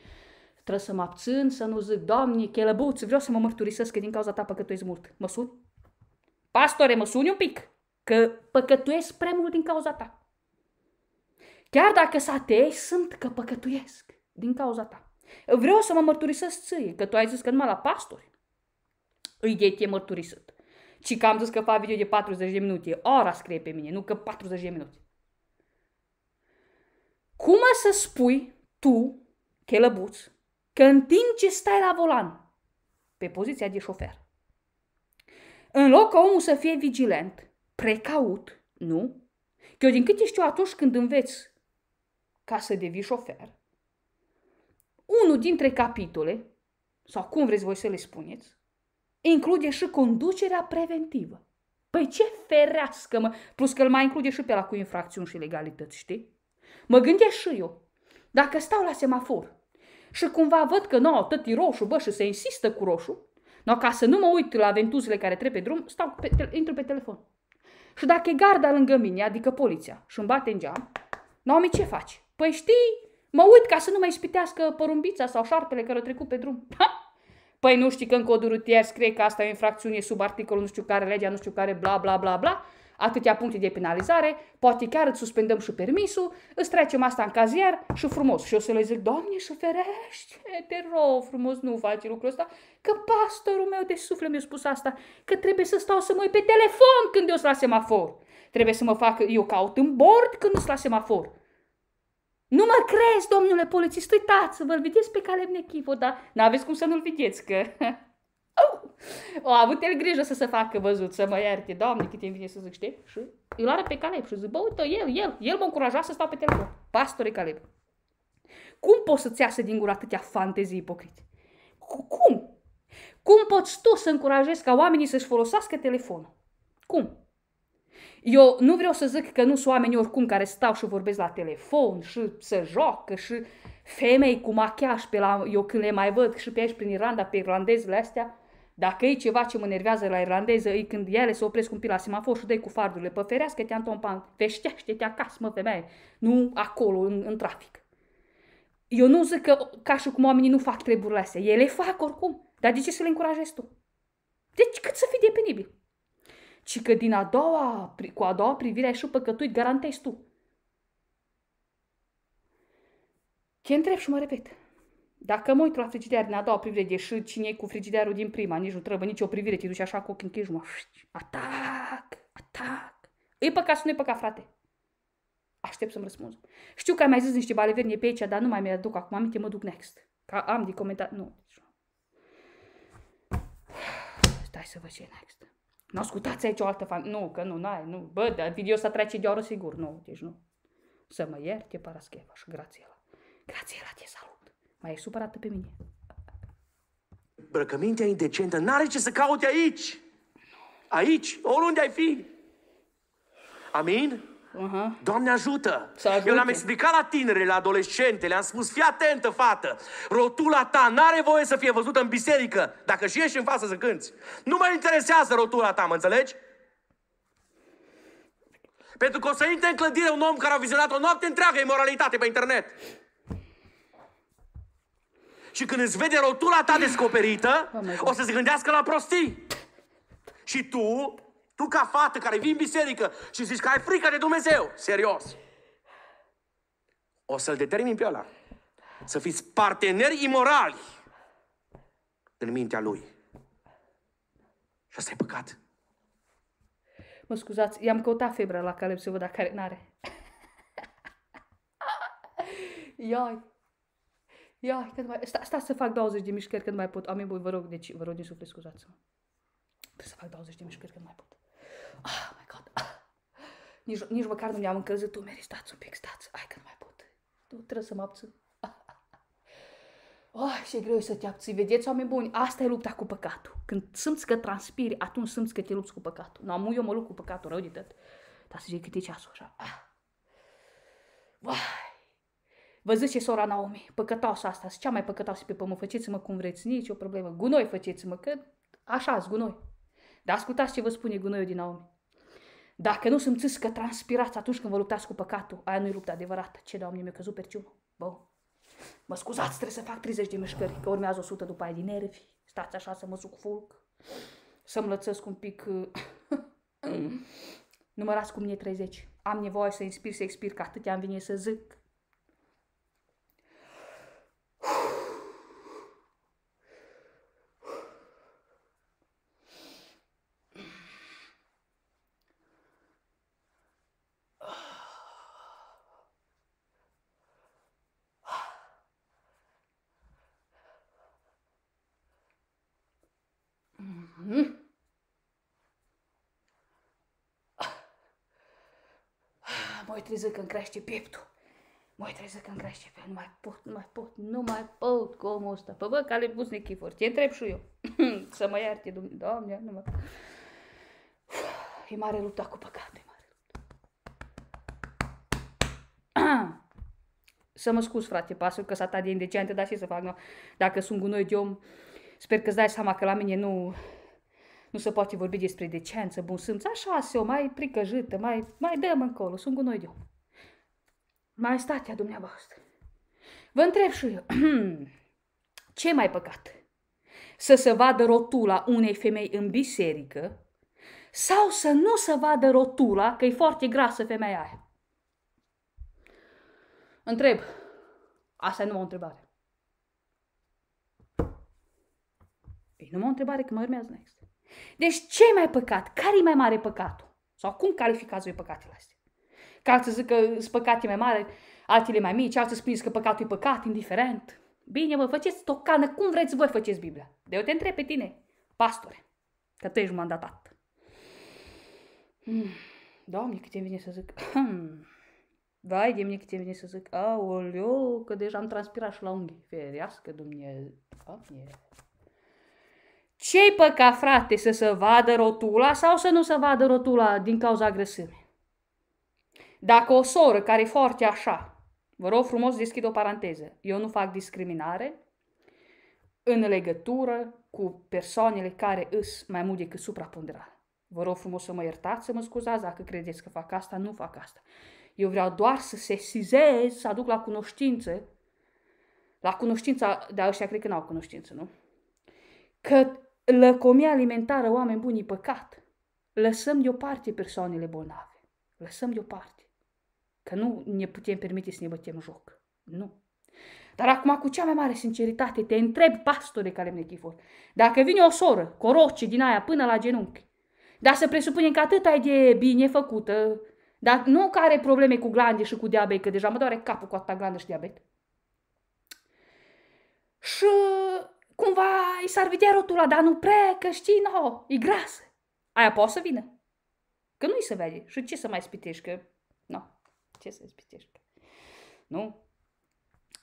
trebuie să mă abțin, să nu zic, Doamne, chelăbuț, vreau să mă mărturisesc că din cauza ta păcătuiesc mult. Mă suni? Pastore, mă suni un pic, că păcătuiesc prea mult din cauza ta. Chiar dacă s atei, sunt că păcătuiesc din cauza ta. Vreau să mă mărturisesc ție, că tu ai zis că numai la pastori îi de te mărturisit. Și că am zis că fac video de 40 de minute. Ora scrie pe mine, nu că 40 de minute. Cum să spui tu, chelăbuț, că în timp ce stai la volan, pe poziția de șofer, în loc ca omul să fie vigilent, precaut, nu? Că eu din câte știu atunci când înveți ca să devii șofer, unul dintre capitole, sau cum vreți voi să le spuneți, include și conducerea preventivă. Păi ce ferească, mă! Plus că îl mai include și pe la cu infracțiuni și legalități, știi? Mă gândesc și eu, dacă stau la semafor și cumva văd că nu, au tot roșu, bă, și se insistă cu roșu, no, ca să nu mă uit la ventuzele care trec pe drum, stau pe, te, intru pe telefon. Și dacă e garda lângă mine, adică poliția, și îmi bate în geam, Naomi, ce faci? Păi știi, mă uit ca să nu mai spitească porumbița sau șarpele care au trecut pe drum. Ha? Păi nu știi că în codul rutier scrie că asta e o infracțiune sub articolul nu știu care, legea nu știu care, bla bla bla bla atâtea puncte de penalizare, poate chiar îți suspendăm și permisul, îți trecem asta în cazier și frumos. Și o să le zic, Doamne, și ferește, te rog frumos, nu faci lucrul ăsta, că pastorul meu de suflet mi-a spus asta, că trebuie să stau să mă uit pe telefon când eu sunt la semafor. Trebuie să mă fac, eu caut în bord când sunt la semafor. Nu mă crezi, domnule polițist, uitați-vă, îl vedeți pe Caleb Nechivo, dar n-aveți cum să nu-l vedeți, că o a avut el grijă să se facă văzut, să mă ierte, doamne, cât îmi vine să zic, știi? Și îl are pe Caleb și zic, bă, uite, el, el, el mă încuraja să stau pe telefon. Pastore Caleb. Cum poți să-ți iasă din gură atâtea fantezii ipocrite? Cum? Cum poți tu să încurajezi ca oamenii să-și folosească telefonul? Cum? Eu nu vreau să zic că nu sunt oameni oricum care stau și vorbesc la telefon și se joacă și femei cu machiaj pe la, eu când le mai văd și pe aici prin Irlanda, pe irlandezile astea, dacă e ceva ce mă nervează la irlandeză, e când ele se opresc un pic la semafor și dai cu fardurile pe ferească, te-am tompan, veștește-te acasă, mă, femeie, nu acolo, în, în trafic. Eu nu zic că ca și cum oamenii nu fac treburile astea, ele fac oricum, dar de ce să le încurajezi tu? Deci cât să fii de Ci că din a doua, cu a doua privire ai și păcătuit, garantezi tu. Te întreb și mă repet. Dacă mă uit la frigider din a doua privire, deși cine e cu frigiderul din prima, nici nu trebuie nici o privire, te duci așa cu ochii închiși, mă, atac, atac. E păcat sau nu e păcat, frate? Aștept să-mi răspund. Știu că ai mai zis niște baleverne pe aici, dar nu mai mi-aduc acum aminte, mă duc next. Ca am de comentat, nu. Deci Stai să văd ce e next. Nu ascultați aici o altă fan. Nu, că nu, n-ai, nu. Bă, dar video să trece de oră sigur. Nu, deci nu. Să mă ierte Parascheva și grație la. Grație la te salut. Mai ai supărat pe mine. Brăcămintea indecentă n-are ce să caute aici. Aici, oriunde ai fi. Amin? Uh-huh. Doamne ajută! Eu l-am explicat la tinere, la adolescente, le-am spus, fii atentă, fată! Rotula ta n-are voie să fie văzută în biserică, dacă și ieși în față să cânți. Nu mă interesează rotula ta, mă înțelegi? Pentru că o să intre în clădire un om care a vizionat o noapte întreagă imoralitate pe internet. Și când îți vede rotula ta descoperită, o să se gândească la prostii. Și tu, tu ca fată care vii în biserică și zici că ai frică de Dumnezeu, serios, o să-l determin pe ăla. Să fiți parteneri imorali în mintea lui. Și asta e păcat. Mă scuzați, i-am căutat febra la Caleb să văd dacă are... N-are. Ioi! Ia, când mai... Sta, sta să fac 20 de mișcări când mai pot. Am Amibui, vă rog, deci, vă rog din suflet, scuzați-mă. Trebuie să fac 20 de mișcări când mai pot. Ah, oh my God. Ah. Nici, nici măcar nu mi-am încălzit umerii. Stați un pic, stați. Hai nu mai pot. Nu, trebuie să mă abțin. Ah. Oh, ce greu să te abții. Vedeți, oameni buni, asta e lupta cu păcatul. Când simți că transpiri, atunci simți că te lupți cu păcatul. Nu, am eu mă lupt cu păcatul, rău de tot. Dar să zic câte ceasul așa. Ah. Vă zice sora Naomi, păcătoasă asta, cea mai păcătoasă pe pământ, făceți-mă cum vreți, nici o problemă. Gunoi făceți-mă, că așa gunoi. Dar ascultați ce vă spune gunoiul din Naomi. Dacă nu sunt că transpirați atunci când vă luptați cu păcatul, aia nu-i luptă adevărată. Ce, Doamne, mi-a căzut perciumă. Bă, Mă scuzați, trebuie să fac 30 de mișcări, că urmează 100 după aia din nervi. Stați așa să mă sucfulc, să-mi lățesc un pic. Numărați cum mine 30. Am nevoie să inspir, să expir, că atât am venit să zic. trezit mi crește pieptul. Mă să când crește pe nu mai pot, nu mai pot, nu mai pot cu omul ăsta. Păi bă, cale pus nechifor, te întreb și eu. Să mă ierte, Dumnezeu, Doamne, nu mă... e mare lupta cu păcatul, e mare lupta. să mă scuz, frate, pasul că s-a de indecente, dar ce să fac, no? Dacă sunt gunoi de om, sper că-ți dai seama că la mine nu nu se poate vorbi despre decență, bun simț, așa se o mai pricăjită, mai, mai dăm încolo, sunt gunoi de om. Mai statea dumneavoastră. Vă întreb și eu, ce mai păcat? Să se vadă rotula unei femei în biserică sau să nu se vadă rotula că e foarte grasă femeia aia? Întreb. Asta nu numai o întrebare. Păi e numai o întrebare că mă urmează next. Deci ce mai păcat? Care e mai mare păcatul? Sau cum calificați voi păcatele astea? Că alții zic că sunt păcate mai mari, altele mai mici, alții spuneți că păcatul e păcat, indiferent. Bine, mă, faceți tocană, cum vreți voi faceți Biblia. De eu te întreb pe tine, pastore, că tu ești mandatat. Hmm, Doamne, cât îmi vine să zic. Hmm, vai de mine cât îmi vine să zic. Aoleu, că deja am transpirat și la unghii. Ferească Dumnezeu. Doamne. Ce-i păca, frate, să se vadă rotula sau să nu se vadă rotula din cauza grăsimii? Dacă o soră care e foarte așa, vă rog frumos deschid o paranteză, eu nu fac discriminare în legătură cu persoanele care îs mai mult decât supraponderale. Vă rog frumos să mă iertați, să mă scuzați dacă credeți că fac asta, nu fac asta. Eu vreau doar să se sizez, să aduc la cunoștință, la cunoștința, dar ăștia cred că n-au cunoștință, nu? Că Lăcomia alimentară, oameni buni, e păcat. Lăsăm deoparte persoanele bolnave. Lăsăm deoparte. Că nu ne putem permite să ne bătem joc. Nu. Dar acum, cu cea mai mare sinceritate, te întreb, pastore care Nichifor, dacă vine o soră, coroce din aia până la genunchi, dar să presupunem că atât ai de bine făcută, dar nu care are probleme cu glande și cu diabet, că deja mă doare capul cu atâta glandă și diabet. Și cumva i s-ar vedea rotula, dar nu prea, că știi, no, e gras. Aia poate să vină. Că nu-i se vede. Și ce să mai spitești, că... No, ce să spitești? Nu?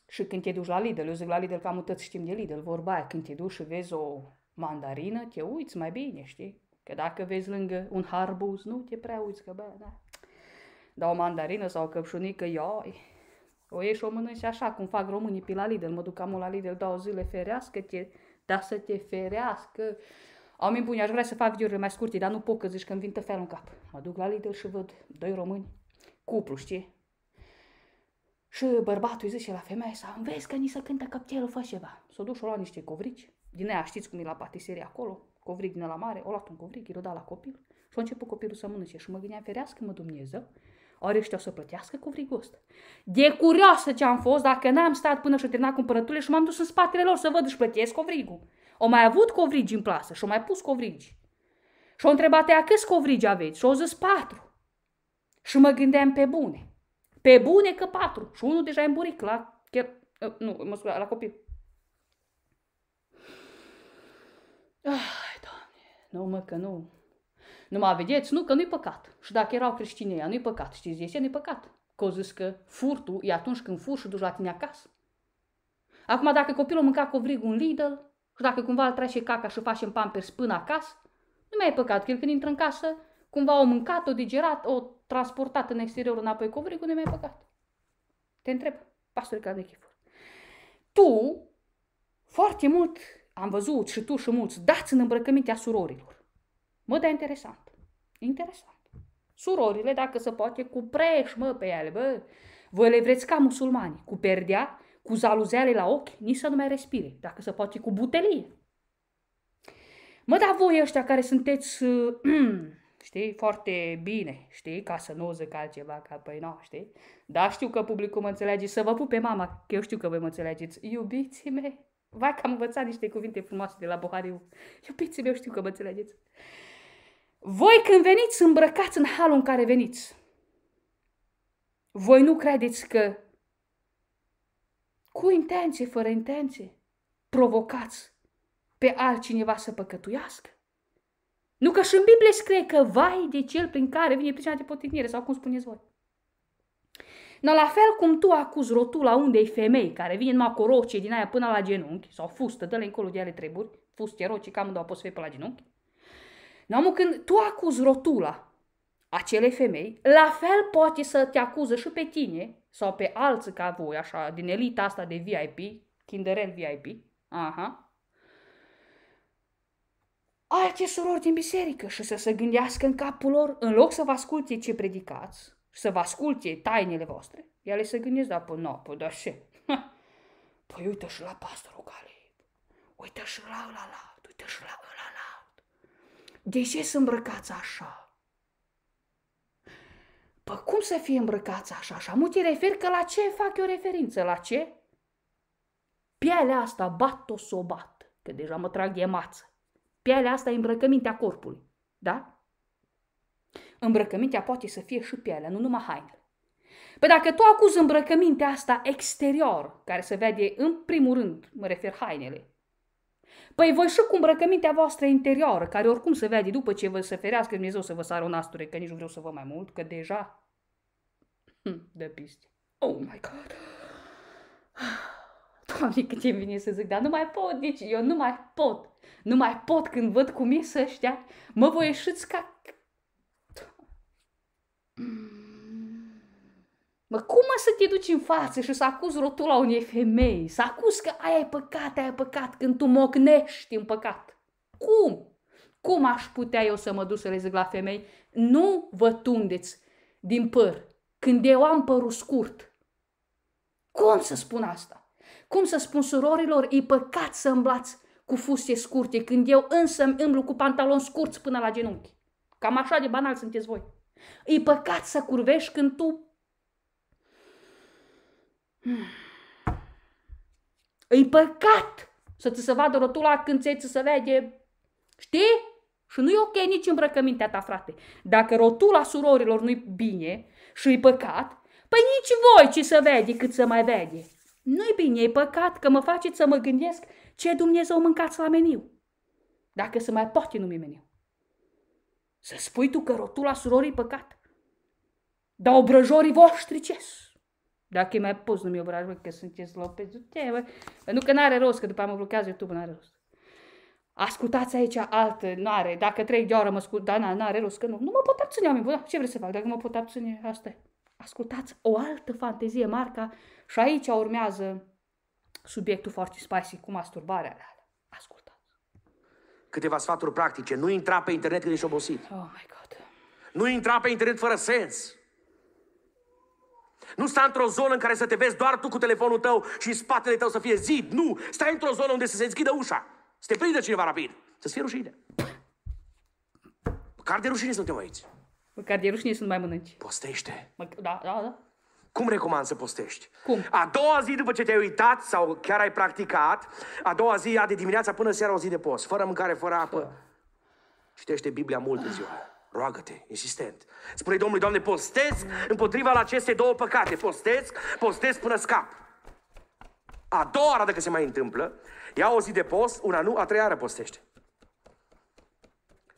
Și când te duci la Lidl, eu zic la Lidl, cam toți știm de Lidl, vorba aia, când te duci și vezi o mandarină, te uiți mai bine, știi? Că dacă vezi lângă un harbuz, nu te prea uiți, că bă, da. Dar o mandarină sau o căpșunică, ioi, o ieși o mănânci și așa, cum fac românii pe la Lidl. Mă duc amul la Lidl, dau zile ferească, te, dar să te ferească. Au mi buni, aș vrea să fac videourile mai scurte, dar nu pot că zici că îmi vin tăfelul în cap. Mă duc la Lidl și văd doi români, cuplu, știi? Și bărbatul zice la femeie să vezi că ni se cântă căptelul, fă ceva. S-o duc și-o lua niște covrici. Din aia știți cum e la patiserie acolo, covric din la mare, o luat un covric, i-l da la copil. Și a început copilul să mănânce și mă gândeam ferească mă Dumnezeu ori ăștia o să plătească cu vrigust. De curioasă ce am fost, dacă n-am stat până și-o terminat cumpărăturile și m-am dus în spatele lor să văd și plătesc covrigul. O mai avut covrigi în plasă și-o mai pus covrigi. Și-o întrebat ea câți covrigi aveți și-o zis patru. Și mă gândeam pe bune. Pe bune că patru. Și unul deja e îmburic la, chiar, ă, nu, mă scuze, la copil. Ai, doamne, nu mă, că nu, numai vedeți, nu, că nu-i păcat. Și dacă erau creștini ea, nu-i păcat. Știți de ce nu-i păcat? Că zis că furtul e atunci când fur și duci la tine acasă. Acum, dacă copilul mânca covrig un Lidl și dacă cumva îl trece caca și facem pampers până acasă, nu mai e păcat, că el când intră în casă, cumva o mâncat, o digerat, o transportat în exterior înapoi covrigul, nu mai e păcat. Te întreb, pastor care de Tu, foarte mult, am văzut și tu și mulți, dați în îmbrăcămintea surorilor. Mă, dar interesant. Interesant. Surorile, dacă se poate, cu preșmă pe ele, bă. Vă le vreți ca musulmani, cu perdea, cu zaluzeale la ochi, nici să nu mai respire, dacă se poate, cu butelie. Mă, dar voi ăștia care sunteți, știi, foarte bine, știi, ca să nu zic altceva, ca păi nu, știi, dar știu că publicul mă înțelege, să vă pup pe mama, că eu știu că voi mă înțelegeți, iubiții mei, vai că am învățat niște cuvinte frumoase de la Bohariu, iubiți mei, eu știu că mă înțelegeți. Voi când veniți, îmbrăcați în halul în care veniți. Voi nu credeți că cu intenție, fără intenție, provocați pe altcineva să păcătuiască? Nu că și în Biblie scrie că vai de cel prin care vine pricina de potignire, sau cum spuneți voi. No, la fel cum tu acuzi rotula unei femei care vine numai cu roce din aia până la genunchi, sau fustă, dă-le încolo de ale treburi, fustă roce, cam unde au pus pe la genunchi, nu no, când tu acuzi rotula acelei femei, la fel poate să te acuză și pe tine sau pe alții ca voi, așa, din elita asta de VIP, kinderel VIP, aha, alte surori din biserică și să se gândească în capul lor, în loc să vă asculte ce predicați, să vă asculte tainele voastre, ele se gândesc, da, păi, nu, păi, da, ce? Păi uite și la pastorul Caleb, uite și la la la, uite și la la de ce sunt îmbrăcați așa? Pă cum să fie îmbrăcați așa? Și amu refer că la ce fac eu referință? La ce? Pielea asta bat-o s-o bat, că deja mă trag de mață. Pielea asta e îmbrăcămintea corpului, da? Îmbrăcămintea poate să fie și pielea, nu numai hainele. Păi dacă tu acuzi îmbrăcămintea asta exterior, care se vede în primul rând, mă refer hainele, Păi voi și cu îmbrăcămintea voastră interioară, care oricum se vede după ce vă să ferească Dumnezeu să vă sară o nasture, că nici nu vreau să vă mai mult, că deja... Hm, de piste. Oh my god! Doamne, cât ce vine să zic, dar nu mai pot, deci eu nu mai pot. Nu mai pot când văd cum să ăștia, mă voi ieșiți ca... Mm. Mă, cum mă să te duci în față și să acuzi la unei femei? Să acuzi că aia e păcat, aia e păcat, când tu mocnești în păcat. Cum? Cum aș putea eu să mă duc să le zic la femei? Nu vă tundeți din păr când eu am părul scurt. Cum să spun asta? Cum să spun surorilor, e păcat să îmblați cu fuste scurte, când eu însă îmi îmblu cu pantaloni scurți până la genunchi. Cam așa de banal sunteți voi. E păcat să curvești când tu Hmm. E păcat să ți se vadă rotula când ți să se vede. Știi? Și nu e ok nici îmbrăcămintea ta, frate. Dacă rotula surorilor nu-i bine și e păcat, păi nici voi ce să vede cât să mai vede. Nu-i bine, e păcat că mă faceți să mă gândesc ce Dumnezeu mâncați la meniu. Dacă se mai poate numi meniu. Să spui tu că rotula surorii e păcat. Dar obrăjorii voștri ce dacă e mai pus, nu-mi obraj, bă, că sunteți Lopez, pe te bă. Pentru că n-are rost, că după mă blochează YouTube, n-are rost. Ascultați aici altă, n are, dacă trei de oră mă ascult, dar n-are rost, că nu, nu mă pot abține, oameni, bă, da, ce vrei să fac, dacă mă pot abține, asta e. Ascultați o altă fantezie, marca, și aici urmează subiectul foarte spicy cu masturbarea. Ascultați. Câteva sfaturi practice. Nu intra pe internet când ești obosit. Oh my God. Nu intra pe internet fără sens. Nu sta într-o zonă în care să te vezi doar tu cu telefonul tău și în spatele tău să fie zid. Nu! Stai într-o zonă unde să se deschidă ușa. Să te prindă cineva rapid. Să-ți fie rușine. Măcar de rușine suntem aici. Măcar de rușine sunt mai mănânci. Postește. Mă, da, da, da. Cum recomand să postești? Cum? A doua zi după ce te-ai uitat sau chiar ai practicat, a doua zi, a de dimineața până seara o zi de post, fără mâncare, fără apă. Fă. Citește Biblia mult în ziua. Roagă-te, insistent. Spune Domnului, Doamne, postez împotriva la aceste două păcate. Postez, postez până scap. A doua oară, dacă se mai întâmplă, ia o zi de post, una nu, a treia oară postește.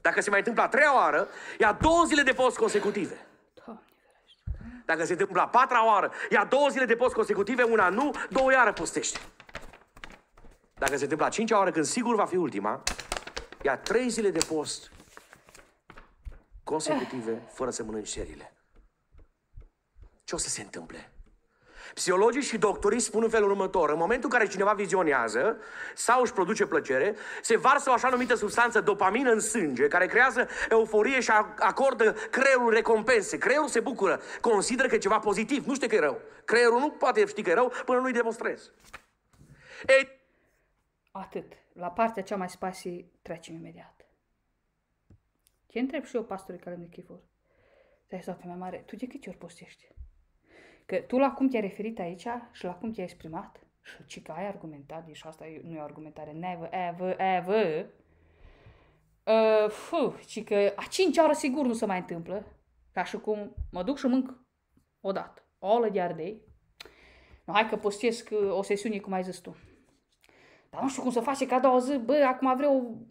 Dacă se mai întâmplă a treia oară, ia două zile de post consecutive. Dacă se întâmplă a patra oară, ia două zile de post consecutive, una nu, două iară postește. Dacă se întâmplă a cincea oară, când sigur va fi ultima, ia trei zile de post consecutive, fără să mănânci șerile. Ce o să se întâmple? Psihologii și doctorii spun în felul următor. În momentul în care cineva vizionează sau își produce plăcere, se varsă o așa numită substanță dopamină în sânge, care creează euforie și acordă creierul recompense. Creierul se bucură, consideră că e ceva pozitiv, nu știe că e rău. Creierul nu poate ști că e rău până nu-i demonstrezi. E... Atât. La partea cea mai spasii trecem imediat te întreb și eu pastorul care mi chifor. Dar este o femeie mare. Tu de câte ori postești? Că tu la cum te-ai referit aici și la cum te-ai exprimat și ce că ai argumentat, deci asta nu e o argumentare, never, ever, ever, uh, ci că a cinci oară sigur nu se mai întâmplă, ca și cum mă duc și mânc odată, o olă de ardei, nu, hai că postesc uh, o sesiune, cum ai zis tu. Dar nu știu cum să face ca a doua zi, bă, acum vreau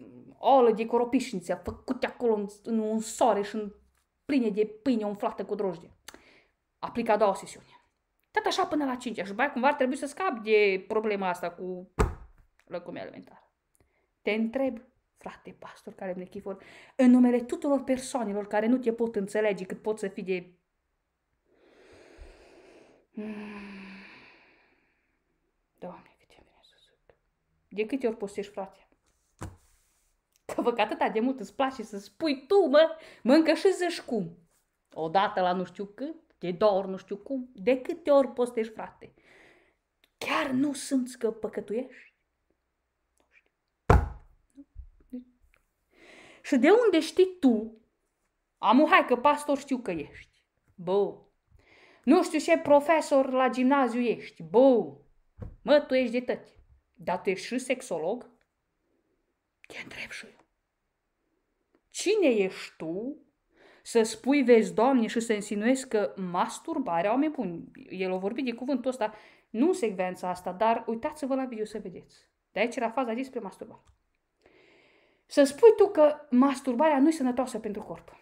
ală de coropișnițe făcute acolo în, în un soare și în pline de pâine umflată cu drojdie. Aplica a doua sesiune. Tot așa până la 5 și bai cumva ar trebui să scap de problema asta cu lăcumea alimentară. Te întreb, frate pastor care chifor, în numele tuturor persoanelor care nu te pot înțelege cât pot să fii de... Doamne, cât e bine să zic. De câte ori postești, frate? Că vă că atâta de mult îți place să spui tu, mă, măncă și zici cum. Odată la nu știu cât, de două ori nu știu cum, de câte ori postești, frate. Chiar nu sunt că păcătuiești? Și de unde știi tu, amu, hai că pastor știu că ești, bă, nu știu ce profesor la gimnaziu ești, bă, mă, tu ești de tăti, dar tu ești și sexolog? Te întreb și cine ești tu să spui, vezi, Doamne, și să insinuezi că masturbarea, oameni buni, el o vorbit de cuvântul ăsta, nu în secvența asta, dar uitați-vă la video să vedeți. De aici era faza despre masturbare. Să spui tu că masturbarea nu e sănătoasă pentru corp.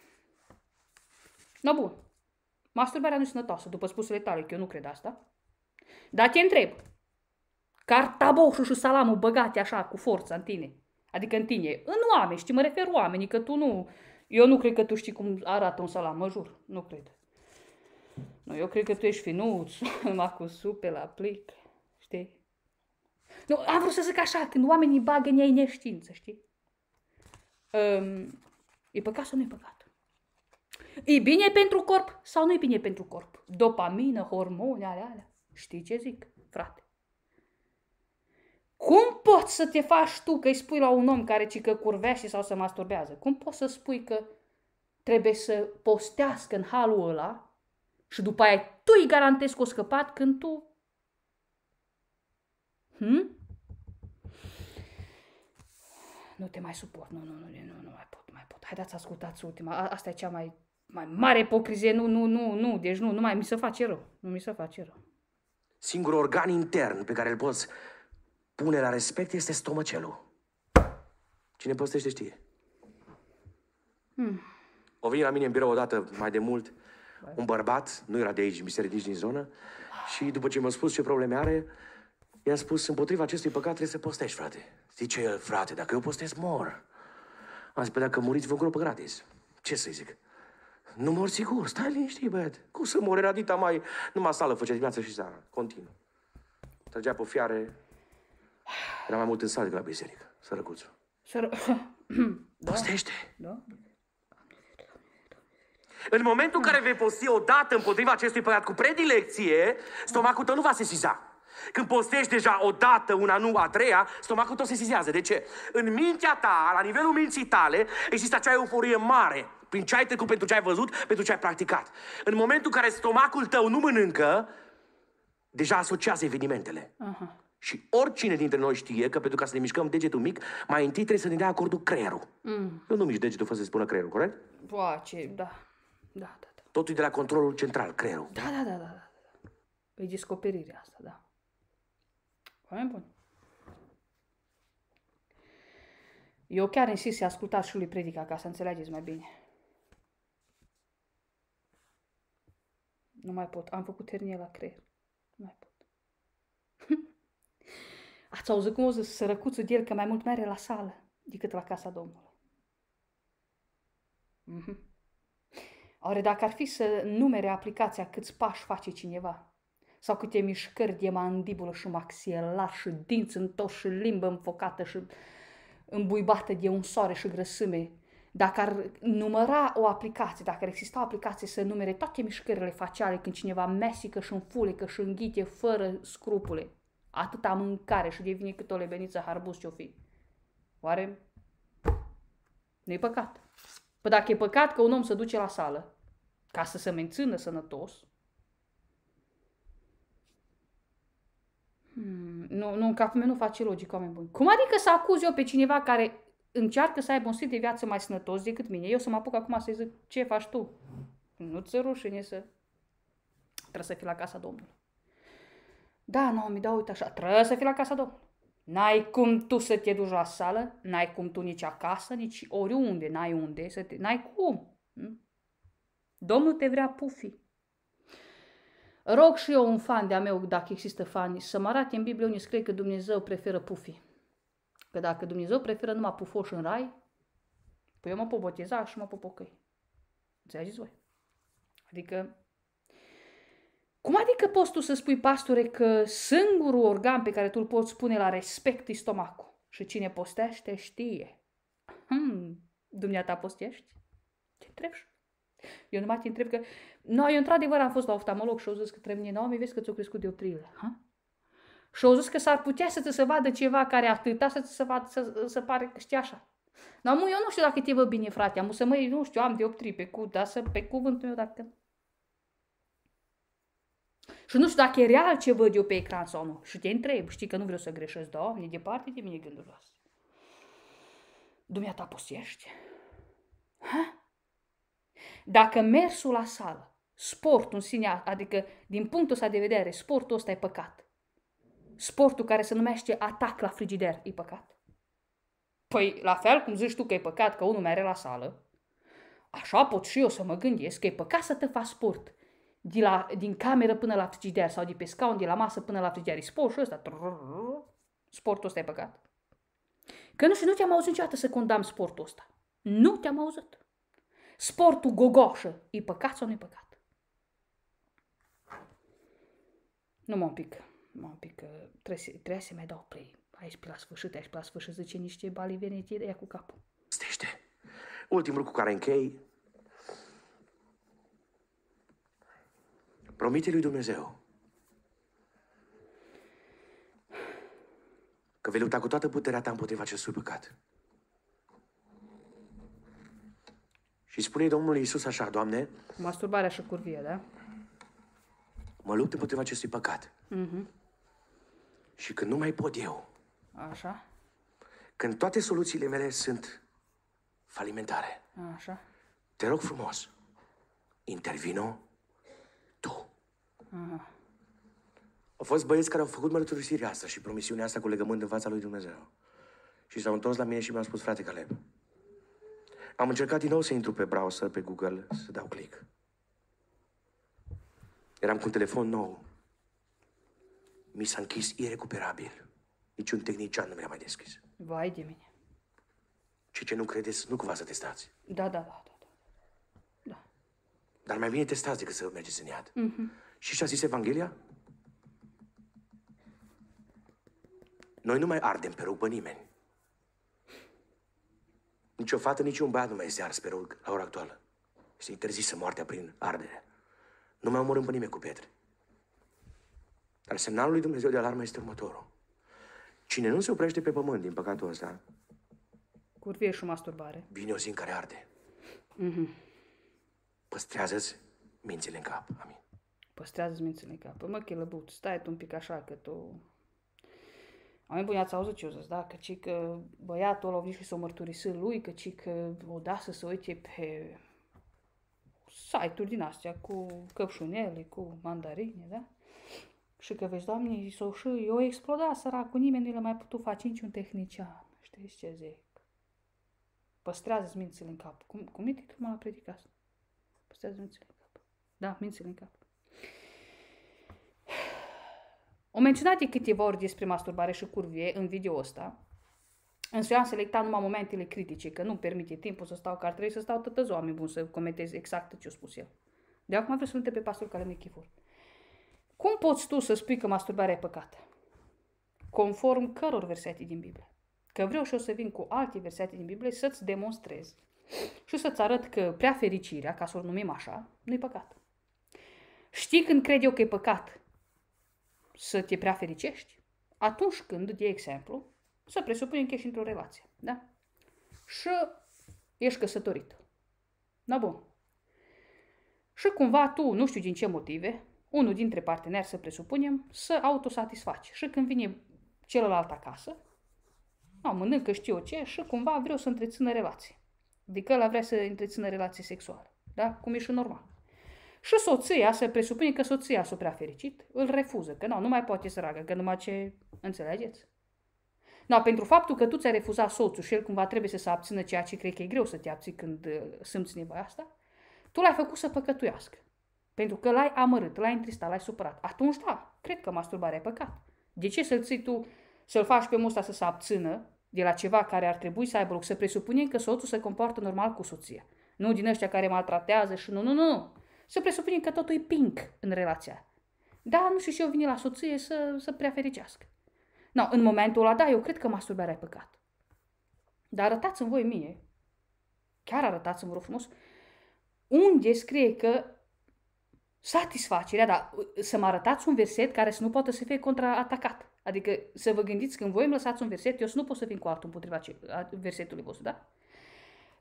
No bun. Masturbarea nu e sănătoasă, după spusele tale, că eu nu cred asta. Dar te întreb. Cartaboșul și salamul băgate așa, cu forță în tine. Adică în tine, în oameni, știi, mă refer oamenii, că tu nu... Eu nu cred că tu știi cum arată un salam, mă jur, nu cred. Nu, eu cred că tu ești finuț, mă cu supe la plic, știi? Nu, am vrut să zic așa, când oamenii bagă în ei neștiință, știi? Um, e păcat sau nu e păcat? E bine pentru corp sau nu e bine pentru corp? Dopamină, hormoni, alea, alea. Știi ce zic, frate? Cum poți să te faci tu că îi spui la un om care ci că curvește sau să masturbează? Cum poți să spui că trebuie să postească în halul ăla și după aia tu îi garantezi că o scăpat când tu... Hm? Nu te mai suport, nu, nu, nu, nu, nu mai pot, mai pot. Haideți să ascultați ultima, asta e cea mai, mai mare ipocrizie, nu, nu, nu, nu, deci nu, nu mai mi se face rău, nu mi se face rău. Singurul organ intern pe care îl poți pune la respect este stomacelul. Cine postește știe. Hmm. O veni la mine în birou odată mai de mult un bărbat, nu era de aici, biserică nici din zonă, și după ce mi-a spus ce probleme are, i a spus, împotriva acestui păcat trebuie să postești, frate. Zice el, frate, dacă eu postez, mor. Am zis, păi dacă muriți, vă pe gratis. Ce să zic? Nu mor sigur, stai liniștit, băiat. Cum să mor? Era dita mai... Numai sală făcea dimineața și seara, continuu. Trăgea pe fiare, era mai mult în sală decât la biserică, sărăcuțul. Sără... da. Postește! Da? În momentul în care vei posti o dată împotriva acestui păcat cu predilecție, stomacul tău nu va sesiza. Când postești deja o dată, una, nu, a treia, stomacul tău se sizează. De ce? În mintea ta, la nivelul minții tale, există acea euforie mare prin ce ai trecut, pentru ce ai văzut, pentru ce ai practicat. În momentul în care stomacul tău nu mănâncă, deja asociază evenimentele. Uh-huh. Și oricine dintre noi știe că pentru ca să ne mișcăm degetul mic, mai întâi trebuie să ne dea acordul creierul. Mm. Eu nu mișc degetul fără să spună creierul, corect? ce, da. Da, da, da. Totul e de la controlul central, creierul. Da, da, da, da. da. da. E descoperirea asta, da. Oameni bun. Eu chiar insist să ascultați și lui predica ca să înțelegeți mai bine. Nu mai pot. Am făcut hernie la creier. Ați auzit cum o zis sărăcuțul de el că mai mult mere la sală decât la casa Domnului. Mm-hmm. Ori dacă ar fi să numere aplicația câți pași face cineva, sau câte mișcări de mandibulă și maxielar și dinți întoși și limbă înfocată și îmbuibată de un soare și grăsime, dacă ar număra o aplicație, dacă ar exista o aplicație să numere toate mișcările faciale când cineva mesică și înfulecă și înghite fără scrupule, atâta mâncare și devine cât o lebeniță harbus ce-o fi. Oare? Nu-i păcat. Păi dacă e păcat că un om se duce la sală ca să se mențină sănătos, hmm, nu, nu, în capul meu nu face logic, oameni buni. Cum adică să acuz eu pe cineva care încearcă să aibă un stil de viață mai sănătos decât mine? Eu să mă apuc acum să-i zic ce faci tu? Nu ți rușine să... Trebuie să fii la casa Domnului. Da, Naomi, da, uite așa, trebuie să fii la casa Domnului. N-ai cum tu să te duci la sală, n-ai cum tu nici acasă, nici oriunde, n-ai unde, să te... n-ai cum. Domnul te vrea pufi. Rog și eu un fan de-a meu, dacă există fani, să mă arate în Biblie unde scrie că Dumnezeu preferă pufi. Că dacă Dumnezeu preferă numai pufoș în rai, păi eu mă pot boteza și mă pot pocăi. Înțelegeți voi? Adică cum adică poți tu să spui, pastore, că singurul organ pe care tu îl poți spune la respect e stomacul? Și cine postește știe. Hmm, dumneata postești? Te întreb Eu numai te întreb că... No, eu într-adevăr am fost la oftalmolog și au zis că trebuie Naomi, vezi că ți-au crescut dioptriile. Ha? Și au zis că s-ar putea să ți se vadă ceva care atâta să ți se, vadă, să, să pare că știi așa. Dar no, eu nu știu dacă te văd bine, frate, am să mă, nu știu, am de dioptrii pe cu, dar să pe cuvântul meu dacă și nu știu dacă e real ce văd eu pe ecran sau nu. Și te întreb, știi că nu vreau să greșesc, da? E departe de mine gândul ăsta. Dumneata postești? Ha? Dacă mersul la sală, sportul în sine, adică din punctul ăsta de vedere, sportul ăsta e păcat. Sportul care se numește atac la frigider e păcat. Păi, la fel cum zici tu că e păcat că unul mere la sală, așa pot și eu să mă gândesc că e păcat să te faci sport, de la, din cameră până la frigider sau de pe scaun, de la masă până la frigider. E sportul ăsta. Sportul ăsta e băgat. Că nu știu, nu te-am auzit niciodată să condamn sportul ăsta. Nu te-am auzit. Sportul gogoșă e păcat sau nu e păcat? Nu mă un pic, mă un pic, trebuie, trebuie să mai dau play. Aici pe la sfârșit, aici pe la sfârșit, zice niște balivene, ia cu capul. Stește. Ultimul lucru cu care închei Promite lui Dumnezeu că vei lupta cu toată puterea ta împotriva acestui păcat. Și spune domnul Iisus așa, Doamne... Masturbarea și curvie, da? Mă lupt împotriva acestui păcat. Uh-huh. Și când nu mai pot eu... Așa. Când toate soluțiile mele sunt falimentare. Așa. Te rog frumos, intervino Aha. Au fost băieți care au făcut mărturisirea asta și promisiunea asta cu legământ în fața lui Dumnezeu. Și s-au întors la mine și mi-au spus, frate Caleb, am încercat din nou să intru pe browser, pe Google, să dau click. Eram cu un telefon nou. Mi s-a închis irecuperabil. Niciun tehnician nu mi-a mai deschis. Vai de mine. Ce ce nu credeți, nu cumva să testați. Da, da, da, da. da. Dar mai bine testați decât să mergeți în iad. Mm-hmm. Și și-a zis Evanghelia? Noi nu mai ardem pe rug pe nimeni. Nici o fată, nici un băiat nu mai este ars pe rug la ora actuală. Este interzisă moartea prin ardere. Nu mai omorâm pe nimeni cu pietre. Dar semnalul lui Dumnezeu de alarmă este următorul. Cine nu se oprește pe pământ din păcatul ăsta... Curvie și masturbare. Vine o zi în care arde. Mm-hmm. Păstrează-ți mințile în cap. Amin păstrează-ți mințile în cap. Păi mă, chelăbut, stai tu un pic așa, că tu... Am mai buniat ați auzit ce zis, da? Că ci că băiatul ăla a venit și s-o mărturisă lui, că ci că o da să se uite pe site-uri din astea cu căpșunele, cu mandarine, da? Și că vezi, doamne, s-o și eu exploda săracul, nimeni nu l-a mai putut face niciun tehnician. Știi ce zic? păstrează mințile în cap. Cum, cum e titlul la predica predicat? Păstrează mințile în cap. Da, mințile în cap. O menționat de câteva ori despre masturbare și curvie în video ăsta, însă eu am selectat numai momentele critice, că nu-mi permite timpul să stau, că ar trebui să stau toată ziua, bun, să comentez exact ce a spus el. De acum vreau să te pe pastor care mi chifur. Cum poți tu să spui că masturbarea e păcat? Conform căror versete din Biblie? Că vreau și o să vin cu alte versete din Biblie să-ți demonstrez și să-ți arăt că prea fericirea, ca să o numim așa, nu-i păcat. Știi când cred eu că e păcat? să te prea fericești atunci când, de exemplu, să presupunem că ești într-o relație, da? Și ești căsătorit. Da, bun. Și cumva tu, nu știu din ce motive, unul dintre parteneri, să presupunem, să autosatisface. Și când vine celălalt acasă, a, mănâncă știu ce și cumva vreau să întrețină relații. Adică la vrea să întrețină relații sexuale. Da? Cum e și normal. Și soția, se presupune că soția s-a prea fericit, îl refuză, că nu, nu mai poate să ragă, că numai ce înțelegeți. Nu, pentru faptul că tu ți-ai refuzat soțul și el cumva trebuie să se abțină ceea ce cred că e greu să te abții când uh, simți nevoia asta, tu l-ai făcut să păcătuiască. Pentru că l-ai amărât, l-ai întristat, l-ai supărat. Atunci da, cred că masturbarea e păcat. De ce să-l ții tu, să-l faci pe musta să se abțină de la ceva care ar trebui să aibă loc, să presupunem că soțul se comportă normal cu soția. Nu din ăștia care maltratează și nu, nu, nu, nu. Să presupunem că totul e pink în relația. Da, nu știu și eu vine la soție să, să prea fericească. No, în momentul ăla, da, eu cred că masturbarea e păcat. Dar arătați-mi voi mie, chiar arătați-mi vă frumos, unde scrie că satisfacerea, dar să mă arătați un verset care să nu poată să fie contraatacat. Adică să vă gândiți când voi îmi lăsați un verset, eu să nu pot să vin cu altul împotriva versetului vostru, da?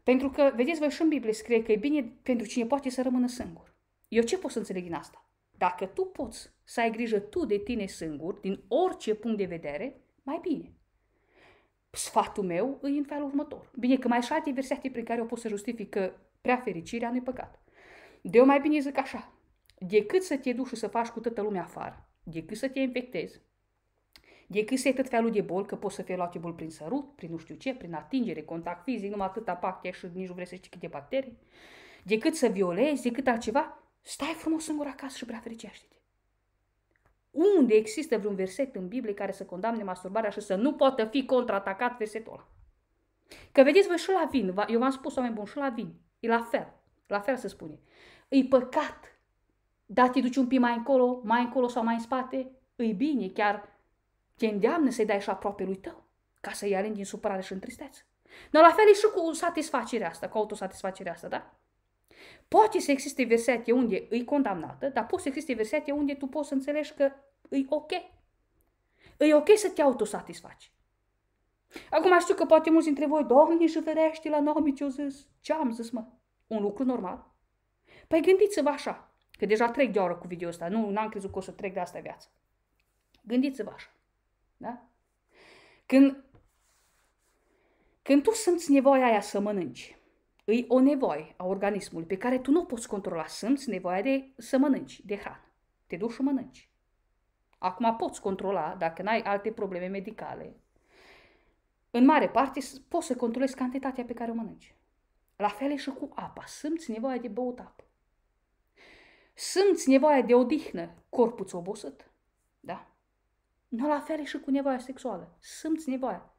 Pentru că, vedeți voi, și în Biblie scrie că e bine pentru cine poate să rămână singur. Eu ce pot să înțeleg din asta? Dacă tu poți să ai grijă tu de tine singur, din orice punct de vedere, mai bine. Sfatul meu e în felul următor. Bine că mai și alte versete prin care eu pot să justific că prea fericirea nu păcat. De eu mai bine zic așa, decât să te duci și să faci cu toată lumea afară, decât să te infectezi, Decât să tot felul de boli, că poți să fie luat boli prin sărut, prin nu știu ce, prin atingere, contact fizic, numai atâta pacte și nici nu vrei să știi câte bacterii. Decât să violezi, decât altceva, stai frumos singur acasă și prea fericește-te. Unde există vreun verset în Biblie care să condamne masturbarea și să nu poată fi contraatacat versetul ăla? Că vedeți voi și la vin, eu v-am spus oameni buni, și la vin, e la fel, la fel se spune. E păcat, dar te duci un pic mai încolo, mai încolo sau mai în spate, e bine, chiar te îndeamnă să-i dai și aproape lui tău, ca să-i alin din supărare și în tristețe. Dar la fel e și cu satisfacerea asta, cu autosatisfacerea asta, da? Poate să existe versete unde îi condamnată, dar poate să existe versete unde tu poți să înțelegi că îi ok. Îi ok să te autosatisfaci. Acum știu că poate mulți dintre voi, Doamne, și ferește la Naomi ce-o zis. Ce am zis, mă? Un lucru normal? Păi gândiți-vă așa, că deja trec de oră cu video ăsta, nu am crezut că o să trec de asta viață. Gândiți-vă așa. Da? Când, când tu simți nevoia aia să mănânci, îi o nevoie a organismului pe care tu nu poți controla, simți nevoia de să mănânci, de hrană. Te duci și mănânci. Acum poți controla, dacă n-ai alte probleme medicale, în mare parte poți să controlezi cantitatea pe care o mănânci. La fel e și cu apa. Simți nevoia de băut apă. Simți nevoia de odihnă, corpul ți obosit. Da? Nu la fel și cu nevoia sexuală. Simți nevoia.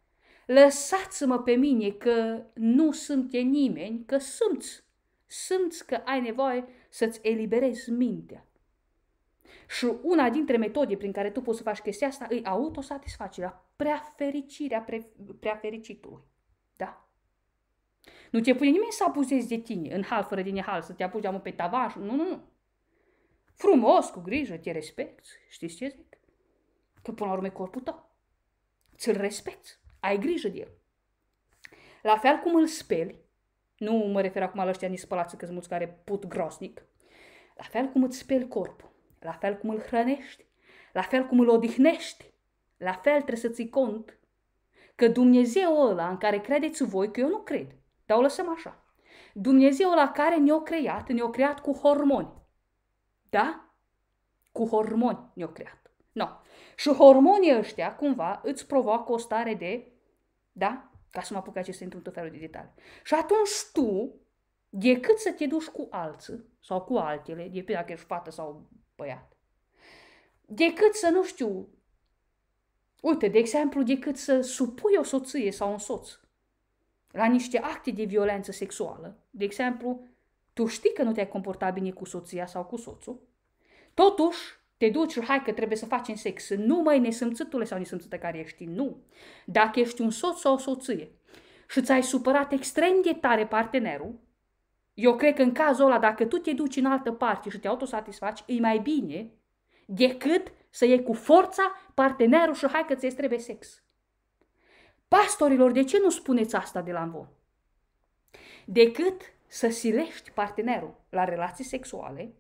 Lăsați-mă pe mine că nu sunt nimeni, că simți. Simți că ai nevoie să-ți eliberezi mintea. Și una dintre metode prin care tu poți să faci chestia asta e autosatisfacerea, prea fericirea pre, prea fericitului. Da? Nu te pune nimeni să abuzezi de tine în hal fără din hal, să te apuci amul pe tavan. Nu, nu, nu. Frumos, cu grijă, te respect, Știți ce zic? Că până la urmă e corpul tău. Ți-l respecti. Ai grijă de el. La fel cum îl speli, nu mă refer acum la ăștia nispălați, că sunt mulți care put grosnic. La fel cum îți speli corpul, la fel cum îl hrănești, la fel cum îl odihnești, la fel trebuie să ții cont că Dumnezeu ăla în care credeți voi, că eu nu cred, dar o lăsăm așa, Dumnezeu la care ne-a creat, ne-a creat cu hormoni. Da? Cu hormoni ne-a creat. No. Și hormonii ăștia, cumva, îți provoacă o stare de, da? Ca să mă apuc aici să intru în tot felul de detalii. Și atunci tu, decât să te duci cu alții sau cu altele, pe dacă ești fată sau băiat, decât să, nu știu, uite, de exemplu, decât să supui o soție sau un soț la niște acte de violență sexuală, de exemplu, tu știi că nu te-ai comportat bine cu soția sau cu soțul, totuși te duci, hai că trebuie să facem sex. Nu mai nesâmțâtule sau nesâmțâtă care ești, nu. Dacă ești un soț sau o soție și ți-ai supărat extrem de tare partenerul, eu cred că în cazul ăla, dacă tu te duci în altă parte și te autosatisfaci, e mai bine decât să iei cu forța partenerul și hai că ți trebuie sex. Pastorilor, de ce nu spuneți asta de la învol? Decât să silești partenerul la relații sexuale,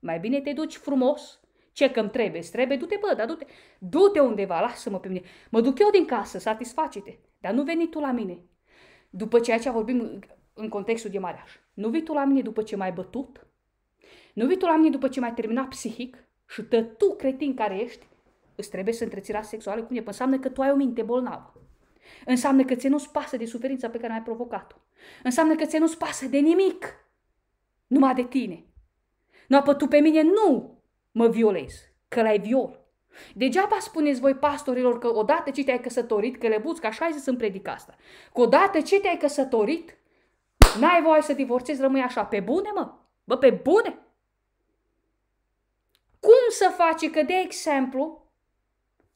mai bine te duci frumos. Ce că-mi trebuie? Trebuie? Du-te, bă, dar du-te. Du-te undeva, lasă-mă pe mine. Mă duc eu din casă, satisface-te. Dar nu veni tu la mine. După ceea ce vorbim în contextul de mariaj. Nu vii tu la mine după ce m-ai bătut? Nu vii tu la mine după ce m-ai terminat psihic? Și tă tu, cretin care ești, îți trebuie să întreții la sexuală cu mine. Înseamnă că tu ai o minte bolnavă. Înseamnă că ți nu-ți pasă de suferința pe care mi-ai provocat-o. Înseamnă că ți nu-ți pasă de nimic. Numai de tine. Nu pe tu pe mine nu mă violezi, că l-ai viol. Degeaba spuneți voi pastorilor că odată ce te-ai căsătorit, că buți, că așa ai zis în predica asta, că odată ce te-ai căsătorit, n-ai voie să divorțezi, rămâi așa. Pe bune, mă? Bă, pe bune? Cum să faci că, de exemplu,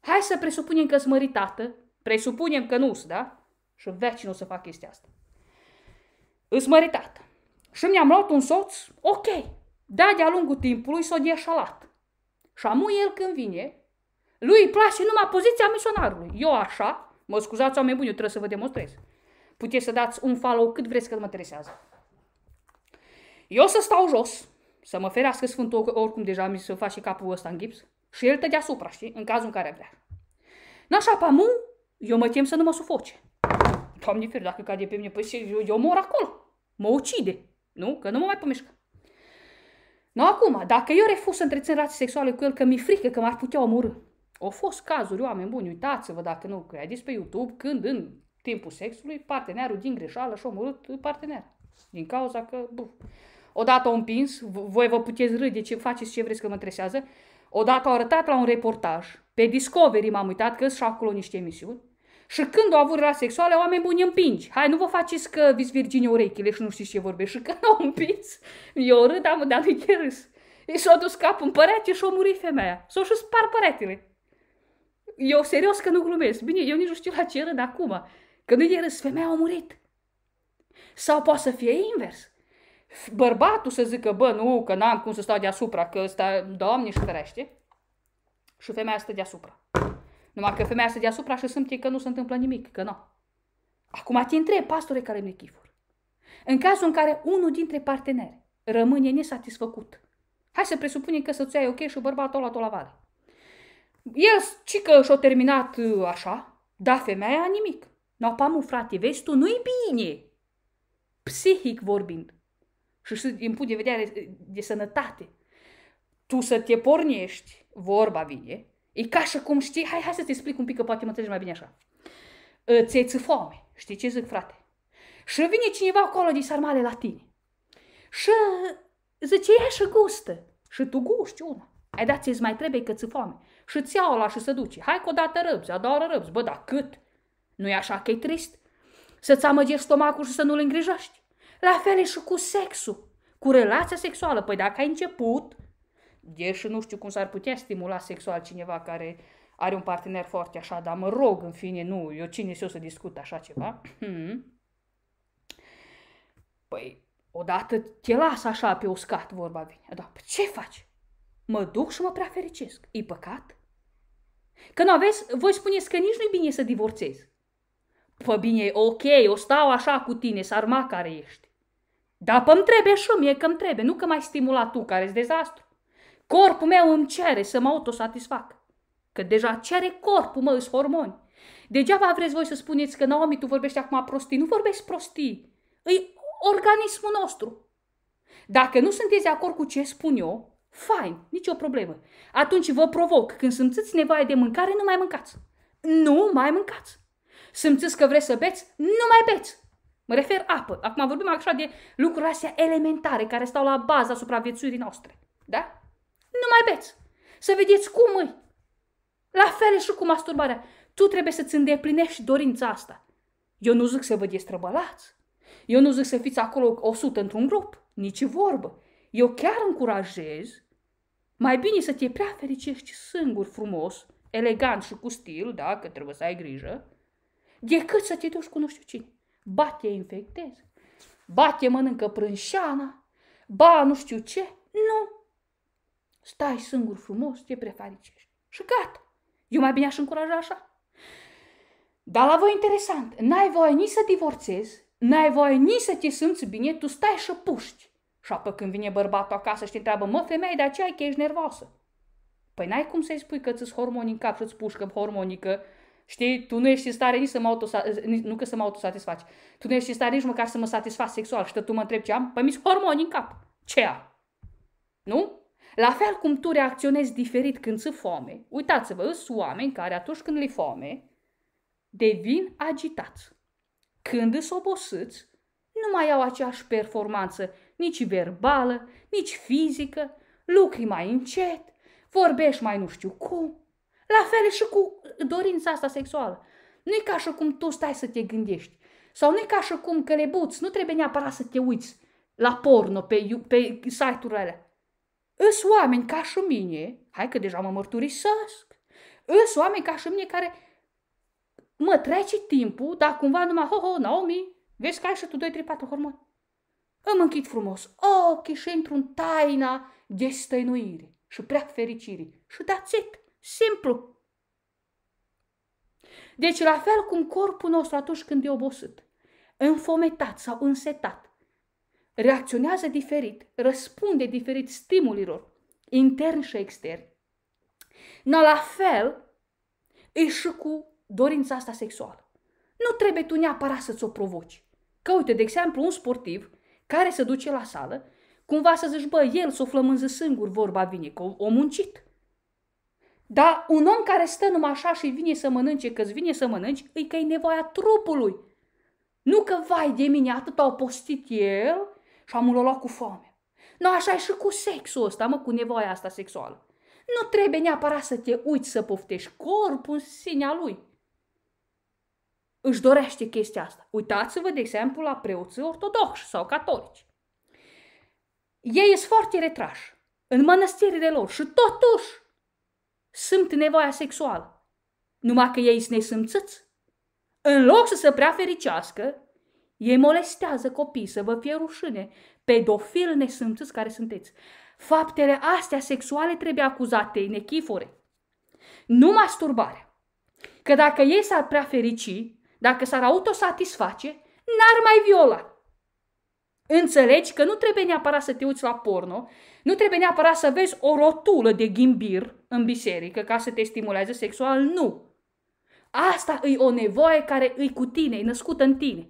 hai să presupunem că-s măritată, presupunem că nu da? Și în veci nu o să fac chestia asta. Îs măritată. Și mi-am luat un soț, ok, da de-a lungul timpului s-o deșalat. Și el când vine, lui îi place numai poziția misionarului. Eu așa, mă scuzați oameni buni, eu trebuie să vă demonstrez. Puteți să dați un follow cât vreți că mă interesează. Eu să stau jos, să mă ferească Sfântul, oricum deja mi se face capul ăsta în gips, și el tă deasupra, știi, în cazul în care vrea. În așa pamu, eu mă tem să nu mă sufoce. Doamne fer, dacă cade pe mine, păi eu, eu mor acolo. Mă ucide, nu? Că nu mă mai pomișcă. Nu acum, dacă eu refuz să întrețin relații sexuale cu el că mi-e frică că m-ar putea omorâ. Au fost cazuri, oameni buni, uitați-vă dacă nu credeți pe YouTube, când în timpul sexului, partenerul din greșeală și-a omorât partener. Din cauza că, buf. Odată o împins, voi vă puteți râde, ce faceți ce vreți că mă interesează. Odată au arătat la un reportaj, pe Discovery m-am uitat că sunt și acolo niște emisiuni, și când au avut relații sexuale, oameni buni împingi. Hai, nu vă faceți că vi virgine urechile și nu știți ce vorbești. Și când au împins, eu râd, am, dar nu chiar râs. Ei s-a dus capul în părete și a murit femeia. s au și spart păretele. Eu serios că nu glumesc. Bine, eu nici nu știu la ce râd acum. Că nu e râs, femeia a murit. Sau poate să fie invers. Bărbatul să zică, bă, nu, că n-am cum să stau deasupra, că ăsta, doamne, își crește. Și femeia stă deasupra. Numai că femeia se deasupra și simte că nu se întâmplă nimic, că nu. Acum te întreb, pastore care mi chifuri. În cazul în care unul dintre parteneri rămâne nesatisfăcut, hai să presupunem că soția e ok și bărbatul ăla tot la vale. El ci că și-a terminat uh, așa, da, femeia nimic. No, pamu, frate, vezi tu, nu-i bine. Psihic vorbind. Și din punct de vedere de sănătate. Tu să te pornești, vorba vine, E ca și cum știi, hai, hai să te explic un pic, că poate mă înțelegi mai bine așa. Ă, Ți-ai foame, știi ce zic, frate? Și vine cineva acolo din sarmale la tine. Și zice, ia și gustă. Și tu guști una. Ai dat ți mai trebuie că ți foame. Și ți iau la și se duce. Hai că dată răbzi, a doua răbzi. Bă, dar cât? nu e așa că e trist? Să-ți amăgești stomacul și să nu-l îngrijești. La fel e și cu sexul, cu relația sexuală. Păi dacă ai început, e și nu știu cum s-ar putea stimula sexual cineva care are un partener foarte așa, dar mă rog, în fine, nu, eu cine sunt să discut așa ceva? Hmm. păi, odată te las așa pe uscat, vorba vine. Da, păi ce faci? Mă duc și mă prea fericesc. E păcat? Că nu aveți, voi spuneți că nici nu-i bine să divorțez. Păi bine, ok, o stau așa cu tine, sarma care ești. Dar păi mi trebuie și mie că-mi trebuie, nu că mai stimula tu, care-s dezastru. Corpul meu îmi cere să mă autosatisfac. Că deja cere corpul, meu, îs hormoni. Degeaba vreți voi să spuneți că Naomi, tu vorbești acum prostii. Nu vorbești prostii. Îi organismul nostru. Dacă nu sunteți de acord cu ce spun eu, fain, nicio problemă. Atunci vă provoc, când simțiți nevoie de mâncare, nu mai mâncați. Nu mai mâncați. Simțiți că vreți să beți, nu mai beți. Mă refer apă. Acum vorbim așa de lucrurile astea elementare care stau la baza supraviețuirii noastre. Da? Nu mai beți. Să vedeți cum îi. La fel și cu masturbarea. Tu trebuie să-ți îndeplinești dorința asta. Eu nu zic să vă destrăbălați. Eu nu zic să fiți acolo 100 într-un grup. Nici vorbă. Eu chiar încurajez mai bine să te prea fericești singur frumos, elegant și cu stil, da, că trebuie să ai grijă, decât să te duci cu nu știu cine. Ba te infectezi, ba te mănâncă prânșana, ba nu știu ce. Nu, Stai singur frumos, te prefericești. Și gata. Eu mai bine aș încuraja așa. Dar la voi interesant, n-ai voie nici să divorțezi, n-ai voie nici să te simți bine, tu stai și puști. Și apă când vine bărbatul acasă și te întreabă, mă, femeie, de aceea că ești nervoasă. Păi n-ai cum să-i spui că ți-s hormoni în cap și îți pușcă hormonică, știi, tu nu ești în stare nici să mă autosatisfaci. nu că să mă autosatisfaci, tu nu ești în stare nici măcar să mă satisfaci sexual și tu mă întrebi ce am, păi mi hormoni în cap. Ce am? Nu? La fel cum tu reacționezi diferit când ți foame. Uitați-vă, sunt oameni care atunci când le foame, devin agitați. Când îți obosâți, nu mai au aceeași performanță, nici verbală, nici fizică, lucri mai încet, vorbești mai nu știu cum. La fel și cu dorința asta sexuală. Nu-i ca și cum tu stai să te gândești. Sau nu-i ca și cum că le buți. nu trebuie neapărat să te uiți la porno pe, pe site-urile alea. Îs oameni ca și mine, hai că deja mă mărturisesc, îs oameni ca și mine care mă trece timpul, dar cumva numai, ho, ho, Naomi, vezi că ai și tu 2, 3, 4 hormoni. Îmi închid frumos ochii și intru în taina de stăinuire și prea fericire. Și that's it. Simplu. Deci la fel cum corpul nostru atunci când e obosit, înfometat sau însetat, reacționează diferit, răspunde diferit stimulilor, intern și extern. Na, la fel, e și cu dorința asta sexuală. Nu trebuie tu neapărat să-ți o provoci. Că uite, de exemplu, un sportiv care se duce la sală, cumva să zici, bă, el s-o flămânză singur, vorba vine, că o, muncit. Dar un om care stă numai așa și vine să mănânce, că vine să mănânci, îi că e nevoia trupului. Nu că, vai de mine, atât au postit el, și am luat cu foame. No, așa e și cu sexul ăsta, mă, cu nevoia asta sexuală. Nu trebuie neapărat să te uiți să poftești corpul în sinea lui. Își dorește chestia asta. Uitați-vă, de exemplu, la preoții ortodoxi sau catolici. Ei sunt foarte retrași în mănăstirile lor și totuși sunt nevoia sexuală. Numai că ei sunt nesâmțâți. În loc să se prea fericească, ei molestează copii, să vă fie rușine, pedofil nesâmțâți care sunteți. Faptele astea sexuale trebuie acuzate, nechifore. Nu masturbare. Că dacă ei s-ar prea ferici, dacă s-ar autosatisface, n-ar mai viola. Înțelegi că nu trebuie neapărat să te uiți la porno, nu trebuie neapărat să vezi o rotulă de ghimbir în biserică ca să te stimuleze sexual, nu. Asta e o nevoie care îi cu tine, e născută în tine.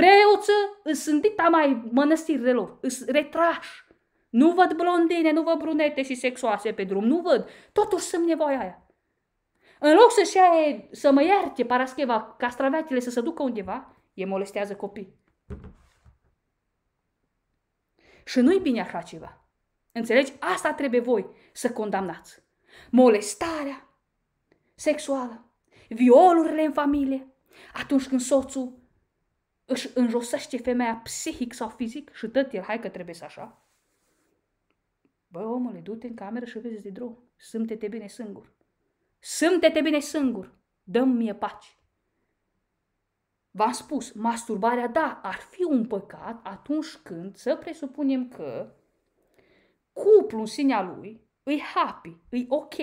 Preoță îs dita mai mănăstirile lor, îs retrași. Nu văd blondine, nu văd brunete și sexoase pe drum, nu văd. Totuși sunt nevoia aia. În loc să-și ia, să mă ierte Parascheva, castraveatele să se ducă undeva, e molestează copii. Și nu-i bine așa ceva. Înțelegi? Asta trebuie voi să condamnați. Molestarea sexuală, violurile în familie, atunci când soțul își înjosește femeia psihic sau fizic și tot el, hai că trebuie să așa. Băi, omule, du-te în cameră și vezi de drum. sunt te bine singur. sunt te bine singur. Dă-mi mie pace. V-am spus, masturbarea, da, ar fi un păcat atunci când, să presupunem că cuplul în sinea lui îi happy, îi ok.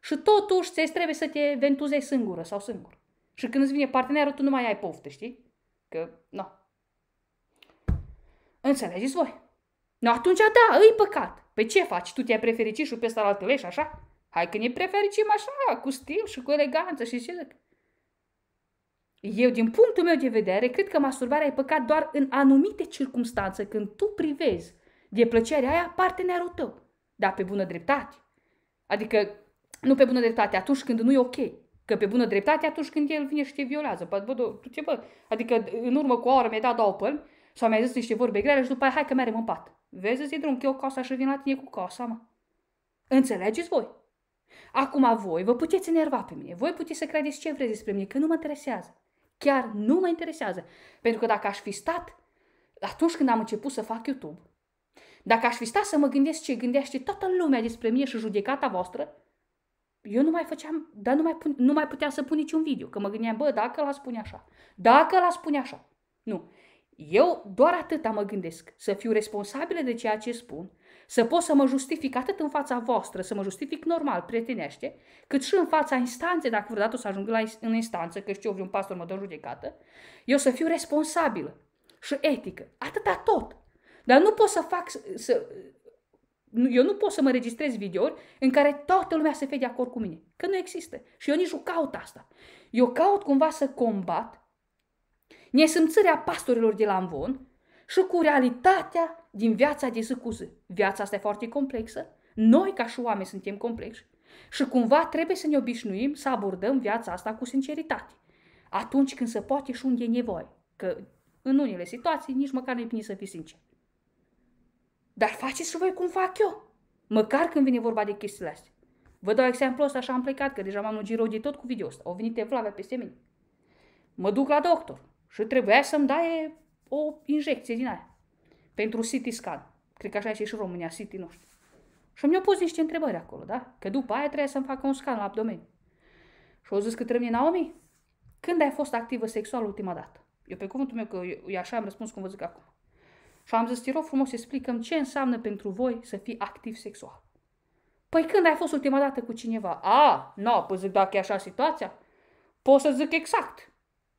Și totuși ți trebuie să te ventuzei singură sau singur. Și când îți vine partenerul, tu nu mai ai poftă, știi? Că, nu. Înțelegeți voi? No, atunci da, îi păcat. Pe ce faci? Tu te-ai prefericit și pe ăsta la și așa? Hai că ne prefericim așa, cu stil și cu eleganță și ce zic. Eu, din punctul meu de vedere, cred că masturbarea e păcat doar în anumite circunstanțe, când tu privezi de plăcerea aia partenerul tău. Dar pe bună dreptate. Adică, nu pe bună dreptate, atunci când nu e ok. Că pe bună dreptate atunci când el vine și te violează. Bă, bă, tu ce bă? Adică în urmă cu o oră mi-ai dat două pălmi sau mi-ai zis niște vorbe grele și după aia hai că merem în pat. Vezi, îți drum, eu casa și vin la tine cu casa, mă. Înțelegeți voi? Acum voi vă puteți enerva pe mine, voi puteți să credeți ce vreți despre mine, că nu mă interesează. Chiar nu mă interesează. Pentru că dacă aș fi stat atunci când am început să fac YouTube, dacă aș fi stat să mă gândesc ce gândește toată lumea despre mine și judecata voastră, eu nu mai făceam, dar nu mai, pun, nu mai puteam să pun niciun video, că mă gândeam, bă, dacă l-a spune așa, dacă l-a spune așa. Nu. Eu doar atâta mă gândesc, să fiu responsabilă de ceea ce spun, să pot să mă justific atât în fața voastră, să mă justific normal, prietenește, cât și în fața instanței, dacă vreodată o să ajung la, în instanță, că știu vreun pastor mă dă judecată, eu să fiu responsabilă și etică. Atâta tot. Dar nu pot să fac, să, eu nu pot să mă registrez videouri în care toată lumea se fie de acord cu mine. Că nu există. Și eu nici nu caut asta. Eu caut cumva să combat nesâmțirea pastorilor de la Amvon și cu realitatea din viața de zi cu zi. Viața asta e foarte complexă. Noi, ca și oameni, suntem complexi. Și cumva trebuie să ne obișnuim să abordăm viața asta cu sinceritate. Atunci când se poate și unde e nevoie. Că în unele situații nici măcar nu e bine să fii sincer. Dar faceți și voi cum fac eu. Măcar când vine vorba de chestiile astea. Vă dau exemplu ăsta, așa am plecat, că deja m-am lungit de tot cu video ăsta. Au venit evlavea peste mine. Mă duc la doctor și trebuia să-mi daie o injecție din aia. Pentru CT scan. Cred că așa e și în România, CT, nu știu. Și mi-au pus niște întrebări acolo, da? Că după aia trebuie să-mi facă un scan la abdomen. Și au zis că trebuie Naomi, când ai fost activă sexual ultima dată? Eu pe cuvântul meu, că eu, eu așa am răspuns cum vă zic acum. Și am zis, te rog frumos să explicăm ce înseamnă pentru voi să fii activ sexual. Păi când ai fost ultima dată cu cineva? A, nu, păi zic, dacă e așa situația, pot să zic exact.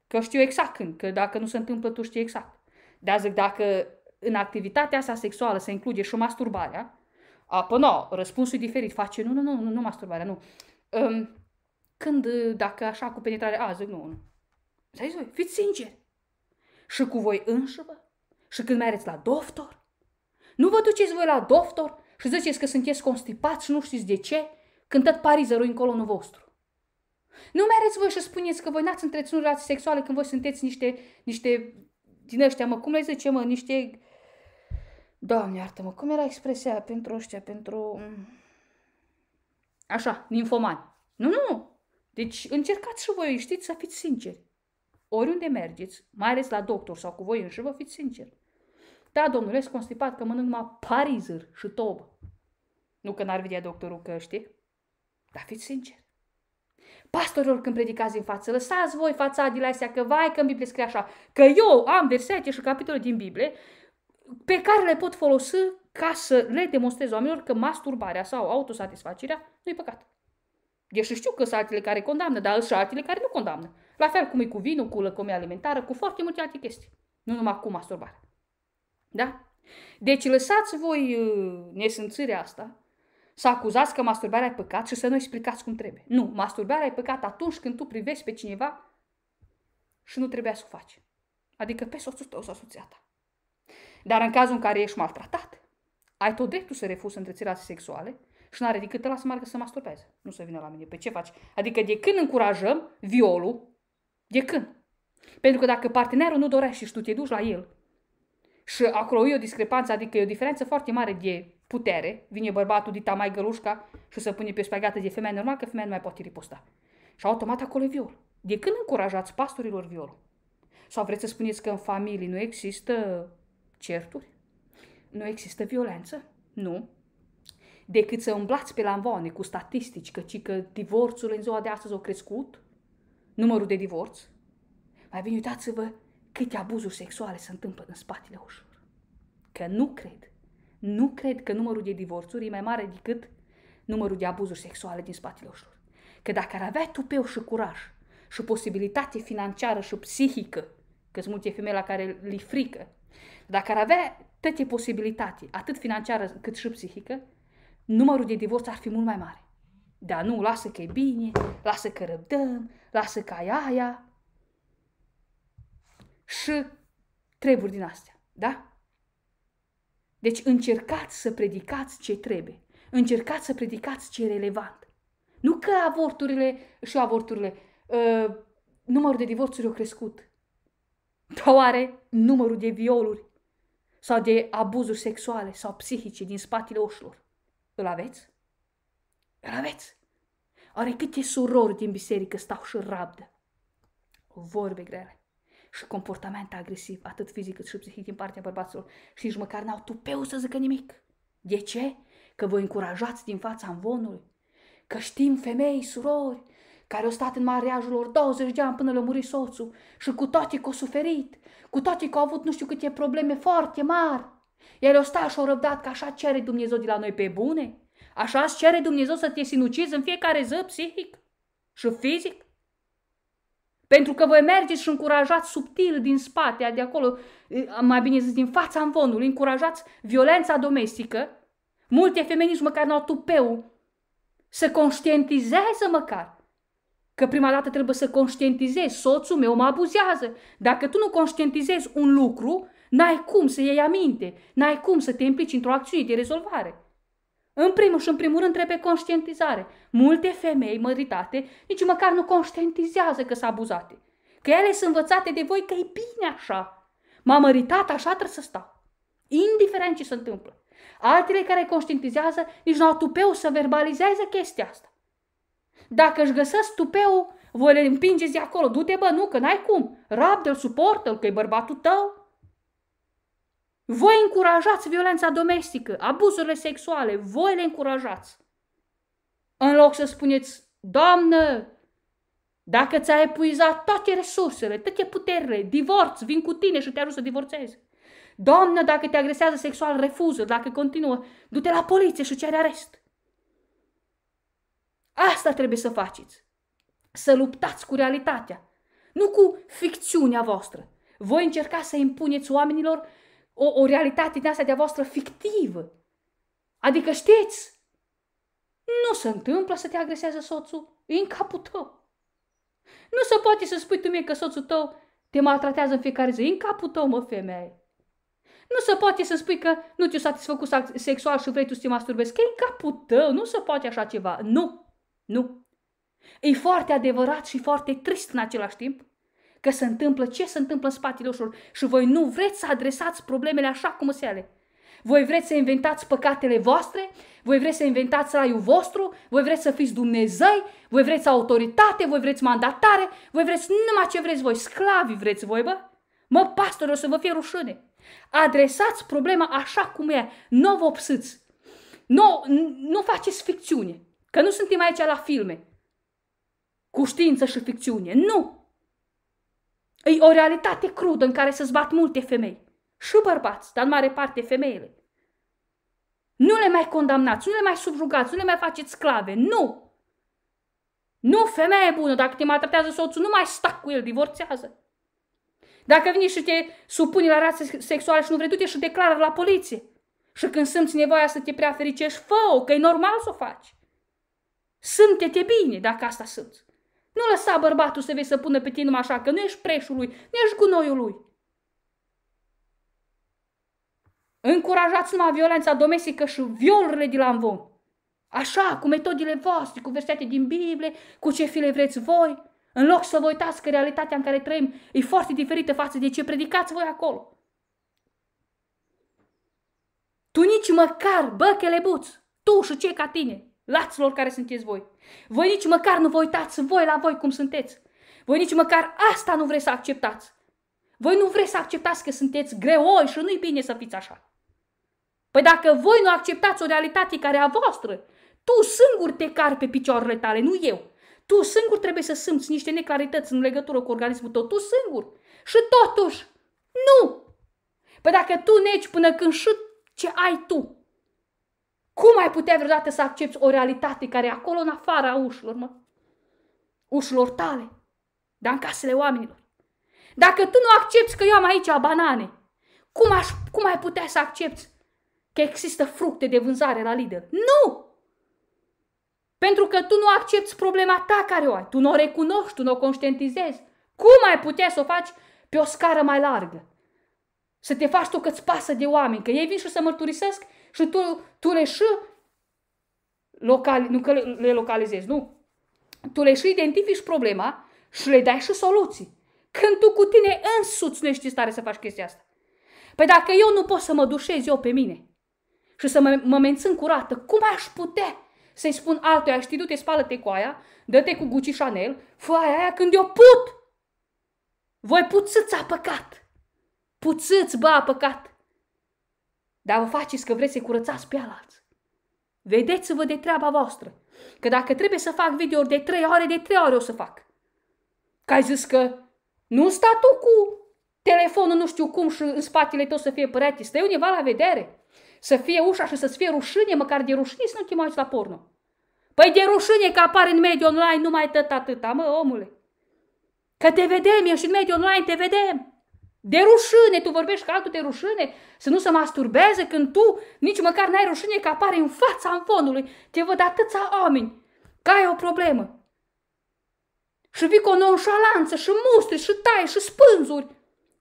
Că știu exact când, că dacă nu se întâmplă, tu știi exact. Dar zic, dacă în activitatea asta sexuală se include și masturbarea, a, păi nu, răspunsul e diferit, face nu, nu, nu, nu, nu masturbarea, nu. Um, când, dacă așa cu penetrare, a, zic, nu, nu. Zic, fiți sinceri. Și cu voi înșivă și când mergeți la doctor? Nu vă duceți voi la doctor și ziceți că sunteți constipați și nu știți de ce, când tot parizărul în colonul vostru. Nu mergeți voi și spuneți că voi n-ați întreținut relații sexuale când voi sunteți niște, niște din ăștia, mă, cum le zice, mă, niște... Doamne, iartă-mă, cum era expresia pentru ăștia, pentru... Așa, ninfomani. Nu, nu, nu. Deci încercați și voi, știți, să fiți sinceri. Oriunde mergeți, mai ales la doctor sau cu voi înși, vă fiți sinceri. Da, domnule, sunt constipat că mănânc numai parizăr și tobă. Nu că n-ar vedea doctorul că știe. Dar fiți sinceri. Pastorul când predicați în față, lăsați voi fața de la că vai că în Biblie scrie așa, că eu am versete și capitole din Biblie pe care le pot folosi ca să le demonstrez oamenilor că masturbarea sau autosatisfacerea nu e păcat. Deși știu că sunt altele care condamnă, dar sunt altele care nu condamnă. La fel cum e cu vinul, cu lăcomia alimentară, cu foarte multe alte chestii. Nu numai cu masturbare. Da? Deci lăsați voi uh, nesânțirea asta să acuzați că masturbarea e păcat și să nu explicați cum trebuie. Nu, masturbarea e păcat atunci când tu privești pe cineva și nu trebuia să o faci. Adică pe soțul tău sau soția ta. Dar în cazul în care ești maltratat, ai tot dreptul să refuzi întrețirea sexuale și n-are decât la să margă să masturbeze. Nu să vină la mine. Pe ce faci? Adică de când încurajăm violul? De când? Pentru că dacă partenerul nu dorește și tu te duci la el și acolo e o discrepanță, adică e o diferență foarte mare de putere. Vine bărbatul, dita mai gălușca și se pune pe spagată de femeie, normal, că femeia nu mai poate riposta. Și automat acolo e viol. De când încurajați pastorilor violul? Sau vreți să spuneți că în familie nu există certuri? Nu există violență? Nu. Decât să umblați pe lanvoane cu statistici că, ci că divorțurile în ziua de astăzi au crescut, numărul de divorț. Mai bine uitați-vă câte abuzuri sexuale se întâmplă în spatele ușor. Că nu cred. Nu cred că numărul de divorțuri e mai mare decât numărul de abuzuri sexuale din spatele ușor. Că dacă ar avea tupeu și curaj și posibilitate financiară și psihică, că sunt multe femei la care li frică, dacă ar avea toate posibilitate, atât financiară cât și psihică, numărul de divorț ar fi mult mai mare. Dar nu, lasă că e bine, lasă că răbdăm, lasă că ai aia, și treburi din astea, da? Deci încercați să predicați ce trebuie. Încercați să predicați ce e relevant. Nu că avorturile și avorturile, uh, numărul de divorțuri au crescut. Dar oare numărul de violuri sau de abuzuri sexuale sau psihice din spatele oșilor îl aveți? Îl aveți. Are câte surori din biserică stau și rabdă? Vorbe grele și comportament agresiv, atât fizic cât și psihic din partea bărbaților și nici măcar n-au tupeu să zică nimic. De ce? Că vă încurajați din fața învonului. Că știm femei, surori, care au stat în mariajul lor 20 de ani până le-a murit soțul și cu toate că au suferit, cu toate că au avut nu știu câte probleme foarte mari. El o stat și o răbdat că așa cere Dumnezeu de la noi pe bune? Așa îți cere Dumnezeu să te sinucizi în fiecare zi psihic și fizic? Pentru că voi mergeți și încurajați subtil din spate, de acolo, mai bine zis, din fața învonului, încurajați violența domestică. Multe femei nici măcar nu au tupeu să conștientizeze măcar că prima dată trebuie să conștientizezi, soțul meu mă abuzează. Dacă tu nu conștientizezi un lucru, n-ai cum să iei aminte, n-ai cum să te implici într-o acțiune de rezolvare. În primul și în primul rând trebuie conștientizare. Multe femei măritate nici măcar nu conștientizează că s s-a abuzate. Că ele sunt învățate de voi că e bine așa. m a măritat, așa trebuie să stau. Indiferent ce se întâmplă. Altele care conștientizează nici nu au tupeu să verbalizeze chestia asta. Dacă își găsesc tupeu, voi le împingeți de acolo. Du-te, bă, nu, că n-ai cum. Rabde-l, suportă-l, că e bărbatul tău. Voi încurajați violența domestică, abuzurile sexuale, voi le încurajați. În loc să spuneți, Doamnă, dacă ți-ai epuizat toate resursele, toate puterile, divorț, vin cu tine și te ajut să divorțezi. Doamnă, dacă te agresează sexual, refuză, dacă continuă, du-te la poliție și cere arest. Asta trebuie să faceți. Să luptați cu realitatea, nu cu ficțiunea voastră. Voi încerca să impuneți oamenilor o, o realitate din asta de-a voastră fictivă. Adică știți, nu se întâmplă să te agresează soțul, e în capul tău. Nu se poate să spui tu mie că soțul tău te maltratează în fiecare zi, e în capul tău, mă, femeie. Nu se poate să spui că nu te o satisfăcut sexual și vrei tu să te masturbezi, că e în capul tău, nu se poate așa ceva. Nu, nu. E foarte adevărat și foarte trist în același timp că se întâmplă, ce se întâmplă în spatele ușor și voi nu vreți să adresați problemele așa cum se ale. Voi vreți să inventați păcatele voastre, voi vreți să inventați raiul vostru, voi vreți să fiți Dumnezei, voi vreți autoritate, voi vreți mandatare, voi vreți numai ce vreți voi, sclavi vreți voi, bă? Mă, pastor, o să vă fie rușine. Adresați problema așa cum e, nu vă obsâți, nu, nu faceți ficțiune, că nu suntem aici la filme, cu știință și ficțiune, nu! E o realitate crudă în care se zbat multe femei. Și bărbați, dar în mare parte femeile. Nu le mai condamnați, nu le mai subrugați, nu le mai faceți sclave. Nu! Nu, femeia e bună. Dacă te maltratează soțul, nu mai sta cu el, divorțează. Dacă vine și te supune la rață sexuală și nu vrei, du-te și declară la poliție. Și când simți nevoia să te prea fericești, fă-o, că e normal să o faci. Simte-te bine dacă asta simți. Nu lăsa bărbatul să vei să pună pe tine numai așa, că nu ești preșul lui, nu ești gunoiul lui. Încurajați numai violența domestică și violurile de la învon. Așa, cu metodile voastre, cu versete din Biblie, cu ce file vreți voi. În loc să vă uitați că realitatea în care trăim e foarte diferită față de ce predicați voi acolo. Tu nici măcar, bă, chelebuți, tu și cei ca tine, laților care sunteți voi, voi nici măcar nu vă uitați voi la voi cum sunteți. Voi nici măcar asta nu vreți să acceptați. Voi nu vreți să acceptați că sunteți greoi și nu-i bine să fiți așa. Păi dacă voi nu acceptați o realitate care a voastră, tu singur te car pe picioarele tale, nu eu. Tu singur trebuie să simți niște neclarități în legătură cu organismul tău, tu singur. Și totuși, nu! Păi dacă tu neci până când și ce ai tu, cum ai putea vreodată să accepti o realitate care e acolo în afara ușilor, mă? Ușilor tale, dar în casele oamenilor. Dacă tu nu accepti că eu am aici banane, cum, aș, cum ai putea să accepti că există fructe de vânzare la lider? Nu! Pentru că tu nu accepti problema ta care o ai, tu nu o recunoști, tu nu o conștientizezi. Cum ai putea să o faci pe o scară mai largă? Să te faci tu că-ți pasă de oameni, că ei vin și să mărturisesc și tu, tu le și local, nu că le localizezi, nu. Tu le și identifici problema și le dai și soluții. Când tu cu tine însuți nu ești în stare să faci chestia asta. Păi dacă eu nu pot să mă dușez eu pe mine și să mă, mă mențin curată, cum aș putea să-i spun altuia, știi, du-te, spală-te cu aia, dă-te cu Gucci Chanel, fă aia, aia când eu put! Voi puțâți a păcat! Puțâți, bă, a păcat! dar vă faceți că vreți să-i curățați pe alalți. Vedeți-vă de treaba voastră, că dacă trebuie să fac video de trei ore, de trei ore o să fac. Că ai zis că nu sta tu cu telefonul nu știu cum și în spatele tău să fie părete, stai undeva la vedere, să fie ușa și să-ți fie rușine, măcar de rușine să nu te mai la porno. Păi de rușine că apare în mediul online numai tot atâta, mă, omule. Că te vedem, ești în mediul online, te vedem. De rușine, tu vorbești că altul de rușine, să nu se masturbeze când tu nici măcar n-ai rușine că apare în fața înfonului. Te văd atâția oameni că ai o problemă. Și vii cu o nonșalanță și mustri și tai și spânzuri.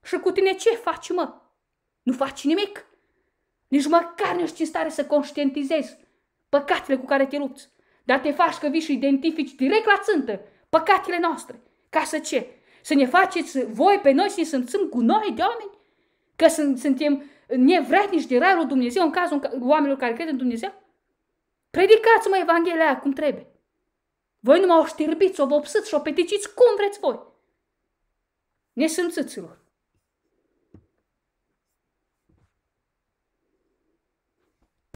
Și cu tine ce faci, mă? Nu faci nimic. Nici măcar nu ești în stare să conștientizezi păcatele cu care te lupți. Dar te faci că vii și identifici direct la țântă păcatele noastre. Ca să ce? Să ne faceți voi pe noi să ne simțim cu noi de oameni? Că sunt, suntem nevrednici de rarul Dumnezeu în cazul oamenilor care cred în Dumnezeu? Predicați-mă Evanghelia aia cum trebuie. Voi numai o știrbiți, o vopsiți și o peticiți cum vreți voi. Ne simțiți-lor.